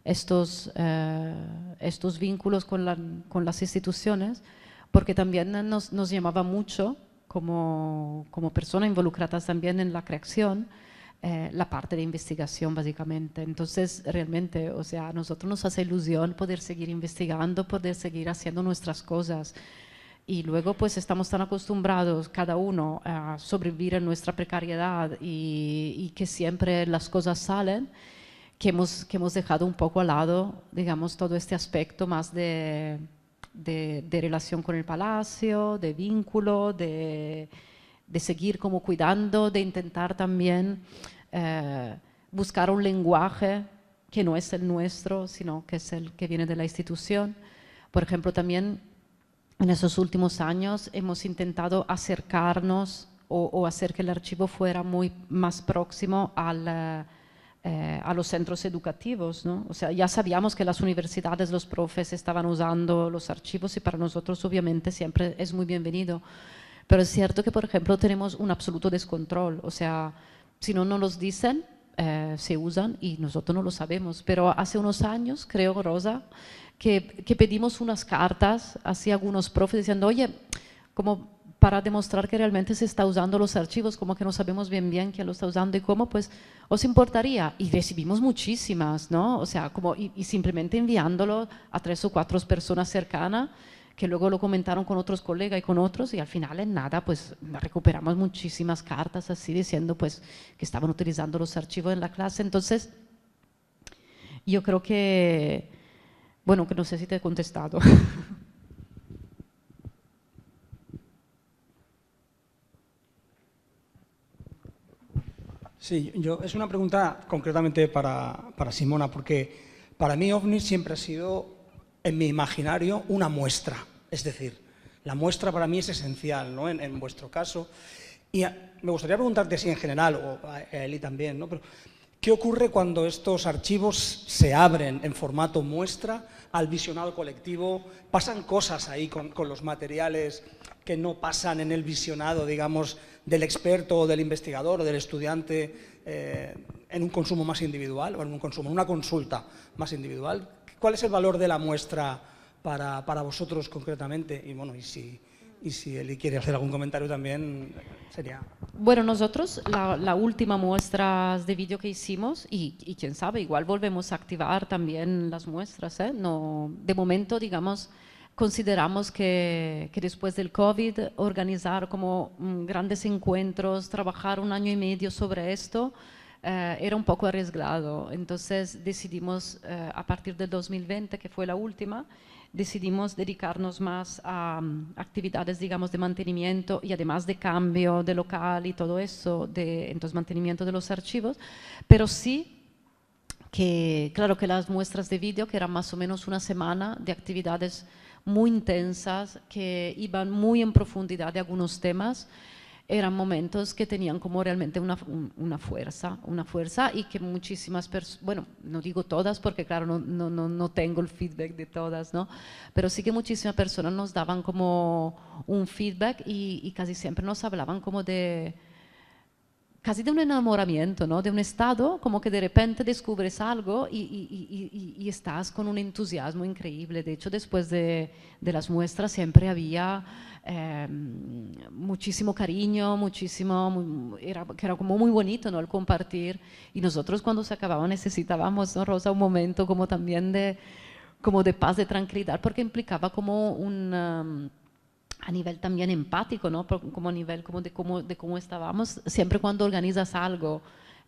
Speaker 4: estos, eh, estos vínculos con, las instituciones, porque también nos, llamaba mucho, como, como personas involucradas también en la creación, eh, la parte de investigación básicamente. Entonces, realmente, o sea, a nosotros nos hace ilusión poder seguir investigando, poder seguir haciendo nuestras cosas y luego pues estamos tan acostumbrados cada uno a sobrevivir en nuestra precariedad y, que siempre las cosas salen, que hemos, que hemos dejado un poco al lado, digamos, todo este aspecto más de, de, relación con el palacio, de vínculo, de, de seguir como cuidando, de intentar también eh, buscar un lenguaje que no es el nuestro, sino que es el que viene de la institución. Por ejemplo, también en esos últimos años hemos intentado acercarnos o, hacer que el archivo fuera muy más próximo eh, a los centros educativos. ¿no? O sea, ya sabíamos que las universidades, los profes estaban usando los archivos y para nosotros obviamente siempre es muy bienvenido. Pero es cierto que, por ejemplo, tenemos un absoluto descontrol. O sea, si no nos los dicen, eh, se usan y nosotros no lo sabemos. Pero hace unos años, creo, Rosa, que, pedimos unas cartas así algunos profes diciendo, oye, como para demostrar que realmente se está usando los archivos, como que no sabemos bien bien quién lo está usando y cómo, pues os importaría. Y recibimos muchísimas, ¿no? O sea, como y, y simplemente enviándolo a tres o cuatro personas cercanas, que luego lo comentaron con otros colegas y con otros, y al final en nada, pues recuperamos muchísimas cartas así diciendo, pues, que estaban utilizando los archivos en la clase. Entonces, yo creo que bueno, que no sé si te he contestado.
Speaker 1: Sí, es una pregunta concretamente para, Simona, porque para mí OVNI siempre ha sido, en mi imaginario, una muestra. Es decir, la muestra para mí es esencial, ¿no? En, vuestro caso. Y me gustaría preguntarte si en general, o Eli también, ¿no? Pero, ¿qué ocurre cuando estos archivos se abren en formato muestra al visionado colectivo. Pasan cosas ahí con, los materiales que no pasan en el visionado, digamos, del experto o del investigador o del estudiante eh, en un consumo más individual o en un consumo, una consulta más individual. ¿Cuál es el valor de la muestra para, para vosotros concretamente? Y bueno, y si y si Eli quiere hacer algún comentario también, sería...
Speaker 4: Bueno, nosotros la, última muestra de vídeo que hicimos, y, quién sabe, igual volvemos a activar también las muestras. ¿eh? No, de momento, digamos, consideramos que, después del COVID organizar como mm, grandes encuentros, trabajar un año y medio sobre esto, eh, era un poco arriesgado. Entonces decidimos eh, a partir del 2020, que fue la última, decidimos dedicarnos más a mm, actividades, digamos, de mantenimiento y además de cambio de local y todo eso, de entonces, mantenimiento de los archivos, pero sí que, claro, que las muestras de vídeo, que eran más o menos una semana de actividades muy intensas, que iban muy en profundidad de algunos temas, eran momentos que tenían como realmente una, una fuerza, una fuerza y que muchísimas personas, bueno, no digo todas porque claro, no, no, no, tengo el feedback de todas, ¿no? Pero sí que muchísimas personas nos daban como un feedback y casi siempre nos hablaban como de casi de un enamoramiento, ¿no? De un estado como que de repente descubres algo y, estás con un entusiasmo increíble. De hecho, después de, las muestras siempre había em, muchísimo cariño, muchísimo, era, como muy bonito, ¿no? El compartir. Y nosotros cuando se acababa necesitábamos, Rosa? Un momento como también de, como de paz, de tranquilidad, porque implicaba como un a nivel también empático, ¿no? como a nivel como de, cómo, de cómo estábamos, siempre cuando organizas algo,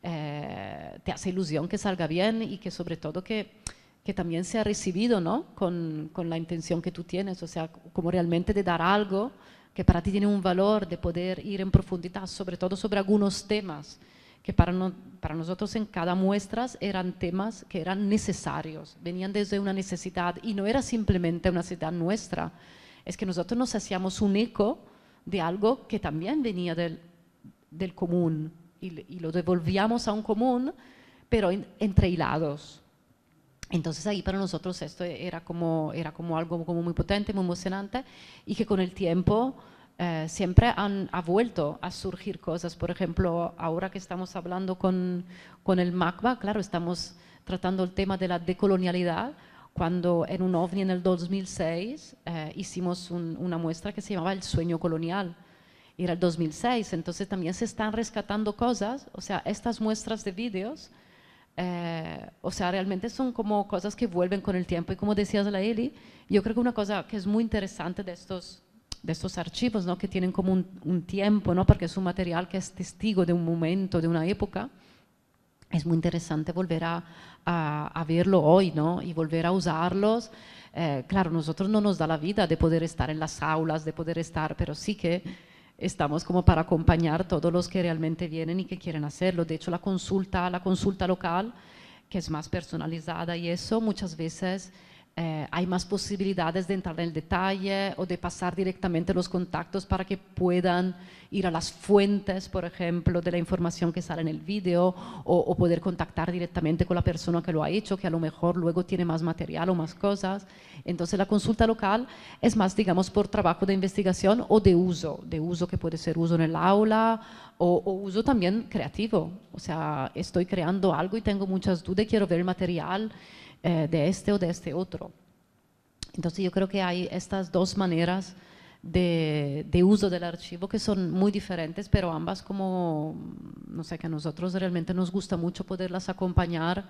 Speaker 4: eh, te hace ilusión que salga bien y que sobre todo que, que también sea recibido ¿no? Con, con, la intención que tú tienes, o sea, como realmente de dar algo que para ti tiene un valor, de poder ir en profundidad, sobre todo sobre algunos temas que para, no, para nosotros en cada muestra eran temas que eran necesarios, venían desde una necesidad y no era simplemente una necesidad nuestra, es que nosotros nos hacíamos un eco de algo que también venía del, común y, lo devolvíamos a un común, pero entre hilados. Entonces ahí para nosotros esto era como, era como algo como muy potente, muy emocionante y que con el tiempo eh, siempre han, ha vuelto a surgir cosas. Por ejemplo, ahora que estamos hablando con, con el MACBA, claro, estamos tratando el tema de la decolonialidad cuando en un ovni en el 2006 eh, hicimos una muestra que se llamaba El sueño colonial. Era el 2006, entonces también se están rescatando cosas, o sea, estas muestras de vídeos, eh, o sea, realmente son como cosas que vuelven con el tiempo. Y como decías, Laeli, yo creo que una cosa que es muy interesante de estos, de estos archivos, ¿no? que tienen como un, un tiempo, ¿no? porque es un material que es testigo de un momento, de una época, es muy interesante volver a, a, verlo hoy ¿no? y volver a usarlos. Eh, claro, nosotros no nos da la vida de poder estar en las aulas, de poder estar, pero sí que estamos como para acompañar a todos los que realmente vienen y que quieren hacerlo. De hecho, la consulta, la consulta local, que es más personalizada y eso, muchas veces eh, hay más posibilidades de entrar en el detalle o de pasar directamente los contactos para que puedan ir a las fuentes, por ejemplo, de la información que sale en el vídeo o, poder contactar directamente con la persona que lo ha hecho, que a lo mejor luego tiene más material o más cosas. Entonces la consulta local es más, digamos, por trabajo de investigación o de uso, de uso que puede ser uso en el aula o, o uso también creativo. O sea, estoy creando algo y tengo muchas dudas, quiero ver el material. Eh, de este o de este otro. Entonces yo creo que hay estas dos maneras de, uso del archivo que son muy diferentes, pero ambas como, no sé, que a nosotros realmente nos gusta mucho poderlas acompañar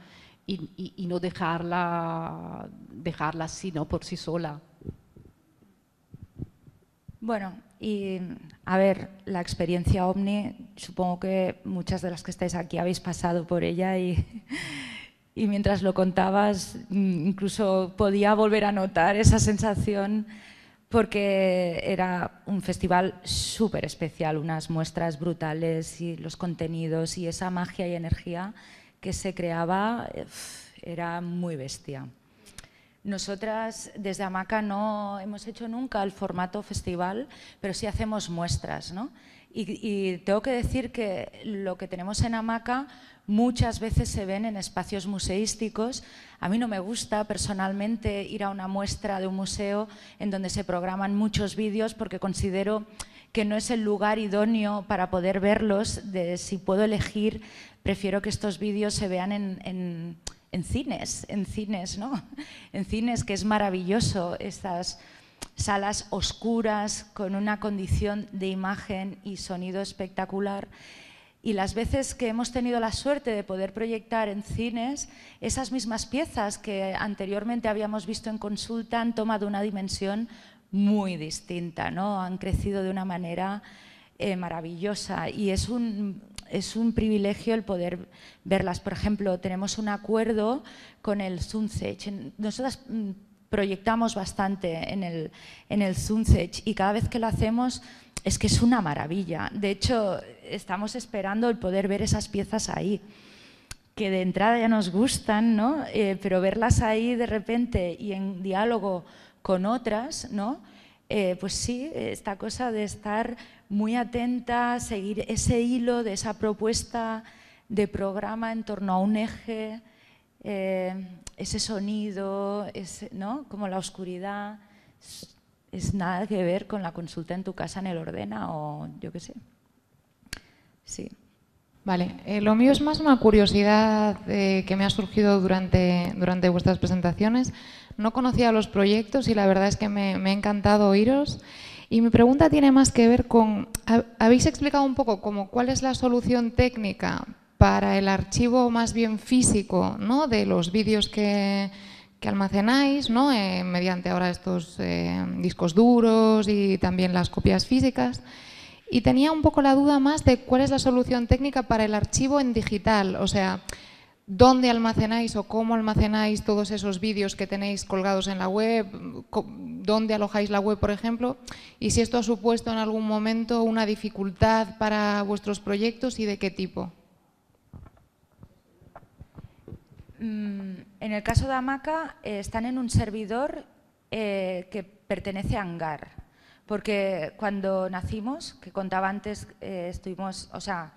Speaker 4: y, no dejarla, dejarla así, ¿no? Por sí sola.
Speaker 7: Bueno, y a ver, la experiencia OVNI, supongo que muchas de las que estáis aquí habéis pasado por ella y, [LAUGHS] y mientras lo contabas mm, incluso podía volver a notar esa sensación porque era un festival súper especial, unas muestras brutales y los contenidos y esa magia y energía que se creaba era muy bestia. Nosotras desde Hamaca no hemos hecho nunca el formato festival, pero sí hacemos muestras. ¿no? Y, y, tengo que decir que lo que tenemos en Hamaca muchas veces se ven en espacios museísticos. A mí no me gusta personalmente ir a una muestra de un museo en donde se programan muchos vídeos porque considero que no es el lugar idóneo para poder verlos. si puedo elegir, prefiero que estos vídeos se vean en, cines, en cines, ¿no? [LAUGHS] En cines, que es maravilloso estas salas oscuras con una condición de imagen y sonido espectacular y las veces que hemos tenido la suerte de poder proyectar en cines esas mismas piezas que anteriormente habíamos visto en consulta han tomado una dimensión muy distinta, ¿no? han crecido de una manera eh, maravillosa y es un, es un privilegio el poder verlas. Por ejemplo, tenemos un acuerdo con el Zunzech. Nosotras mm, proyectamos bastante en el, en el Zunzech y cada vez que lo hacemos es que es una maravilla. De hecho, estamos esperando el poder ver esas piezas ahí, que de entrada ya nos gustan, ¿no? Eh, pero verlas ahí de repente y en diálogo con otras, ¿no? Eh, pues sí, esta cosa de estar muy atenta, seguir ese hilo de esa propuesta de programa en torno a un eje, eh, ese sonido, ese, ¿no? como la oscuridad, es, es nada que ver con la consulta en tu casa en el ordena o yo qué sé.
Speaker 3: Sí. Vale, eh, lo mío es más una curiosidad eh, que me ha surgido durante, durante vuestras presentaciones. No conocía los proyectos y la verdad es que me, ha encantado oíros. Y mi pregunta tiene más que ver con, habéis explicado un poco como cuál es la solución técnica para el archivo más bien físico ¿no? de los vídeos que, que almacenáis ¿no? Eh, mediante ahora estos discos duros y también las copias físicas. Y tenía un poco la duda más de cuál es la solución técnica para el archivo en digital, o sea, dónde almacenáis o cómo almacenáis todos esos vídeos que tenéis colgados en la web, dónde alojáis la web, por ejemplo, y si esto ha supuesto en algún momento una dificultad para vuestros proyectos y de qué tipo.
Speaker 7: Mm, en el caso de Amaca eh, están en un servidor eh, que pertenece a Hangar. Porque cuando nacimos, que contaba antes, eh, estuvimos, o sea,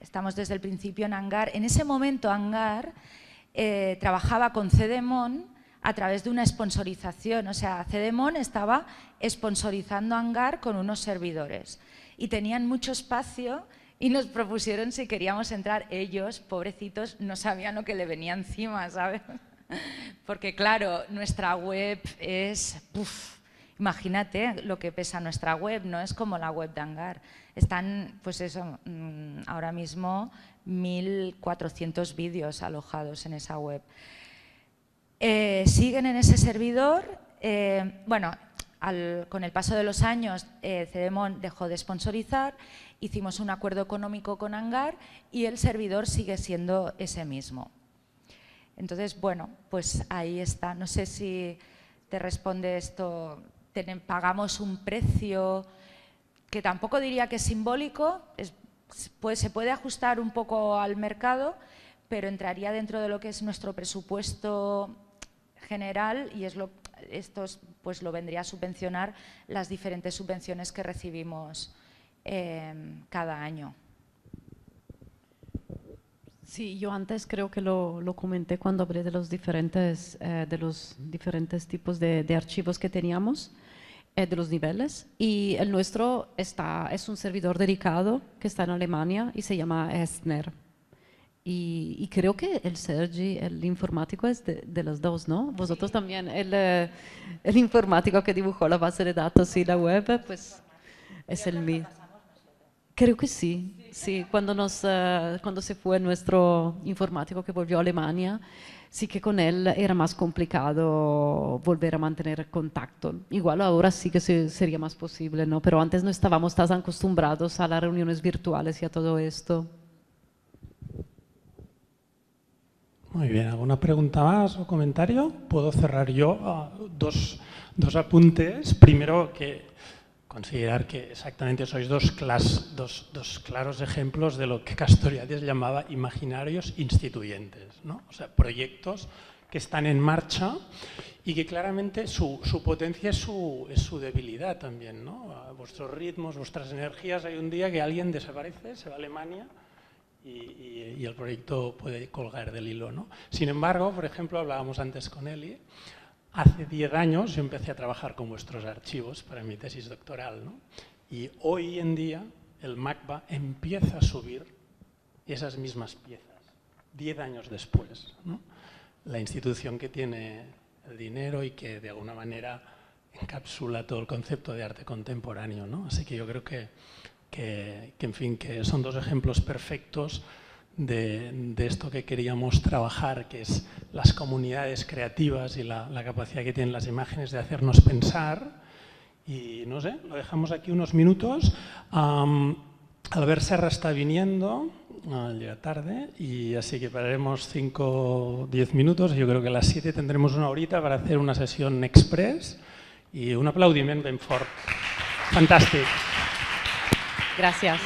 Speaker 7: estamos desde el principio en Hangar. En ese momento Hangar eh, trabajaba con Cedemon a través de una sponsorización. O sea, Cedemon estaba sponsorizando Hangar con unos servidores y tenían mucho espacio y nos propusieron si queríamos entrar. Ellos, pobrecitos, no sabían lo que le venía encima, ¿sabes? [LAUGHS] Porque claro, nuestra web es... Puff, Imagínate lo que pesa nuestra web, no es como la web de Hangar. Están, pues eso, mm, ahora mismo 1.400 vídeos alojados en esa web. Eh, siguen en ese servidor, eh, bueno, con el paso de los años, eh, Cedemon dejó de sponsorizar, hicimos un acuerdo económico con Hangar y el servidor sigue siendo ese mismo. Entonces, bueno, pues ahí está. No sé si te responde esto pagamos un precio que tampoco diría que es simbólico, se puede ajustar un poco al mercado, pero entraría dentro de lo que es nuestro presupuesto general y es lo, esto pues lo vendría a subvencionar las diferentes subvenciones que recibimos eh, cada año. Sí,
Speaker 4: yo antes creo que lo, lo comenté cuando hablé de los diferentes, eh, de los diferentes tipos de, de archivos que teníamos, eh, de los niveles, y el nuestro está, es un servidor dedicado que está en Alemania y se llama Estner. Y, creo que el Sergi, el informático, es de, de los dos, ¿no? Vosotros también, el, eh, el, informático que dibujó la base de datos y la web, pues es el mío. Creo que sí, Sí, cuando, nos, eh, cuando se fue nuestro informático que volvió a Alemania, sí que con él era más complicado volver a mantener contacto. Igual ahora sí que sería más posible, ¿no? Pero antes no estábamos tan acostumbrados a las reuniones virtuales y a todo esto.
Speaker 2: Muy bien, ¿alguna pregunta más o comentario? Puedo cerrar yo ah, dos, dos apuntes. Primero, que considerar que exactamente sois dos, claros ejemplos de lo que Castoriadis llamaba imaginarios instituyentes, ¿no? o sea, proyectos que están en marcha y que claramente su, potencia es su, debilidad también. ¿no? vuestros ritmos, vuestras energías, hay un día que alguien desaparece, se va a Alemania y, y el proyecto puede colgar del hilo. ¿no? Sin embargo, por ejemplo, hablábamos antes con Eli, Hace 10 años yo empecé a trabajar con vuestros archivos para mi tesis doctoral, Y hoy en día el MACBA empieza a subir esas mismas piezas, 10 años después, La institución que tiene el dinero y que de alguna manera encapsula todo el concepto de arte contemporáneo, Así que yo creo que en fin, que son dos ejemplos perfectos de, esto que queríamos trabajar, que es las comunidades creativas y la, capacidad que tienen las imágenes de hacernos pensar. Y no sé, lo dejamos aquí unos minutos. Um, Albert Serra está viniendo, llega ah, tarde, y así que pararemos 5 o 10 minutos. Yo creo que a las 7 tendremos una horita para hacer una sesión express. Y un aplaudimiento en fort. fantástico
Speaker 4: Gracias.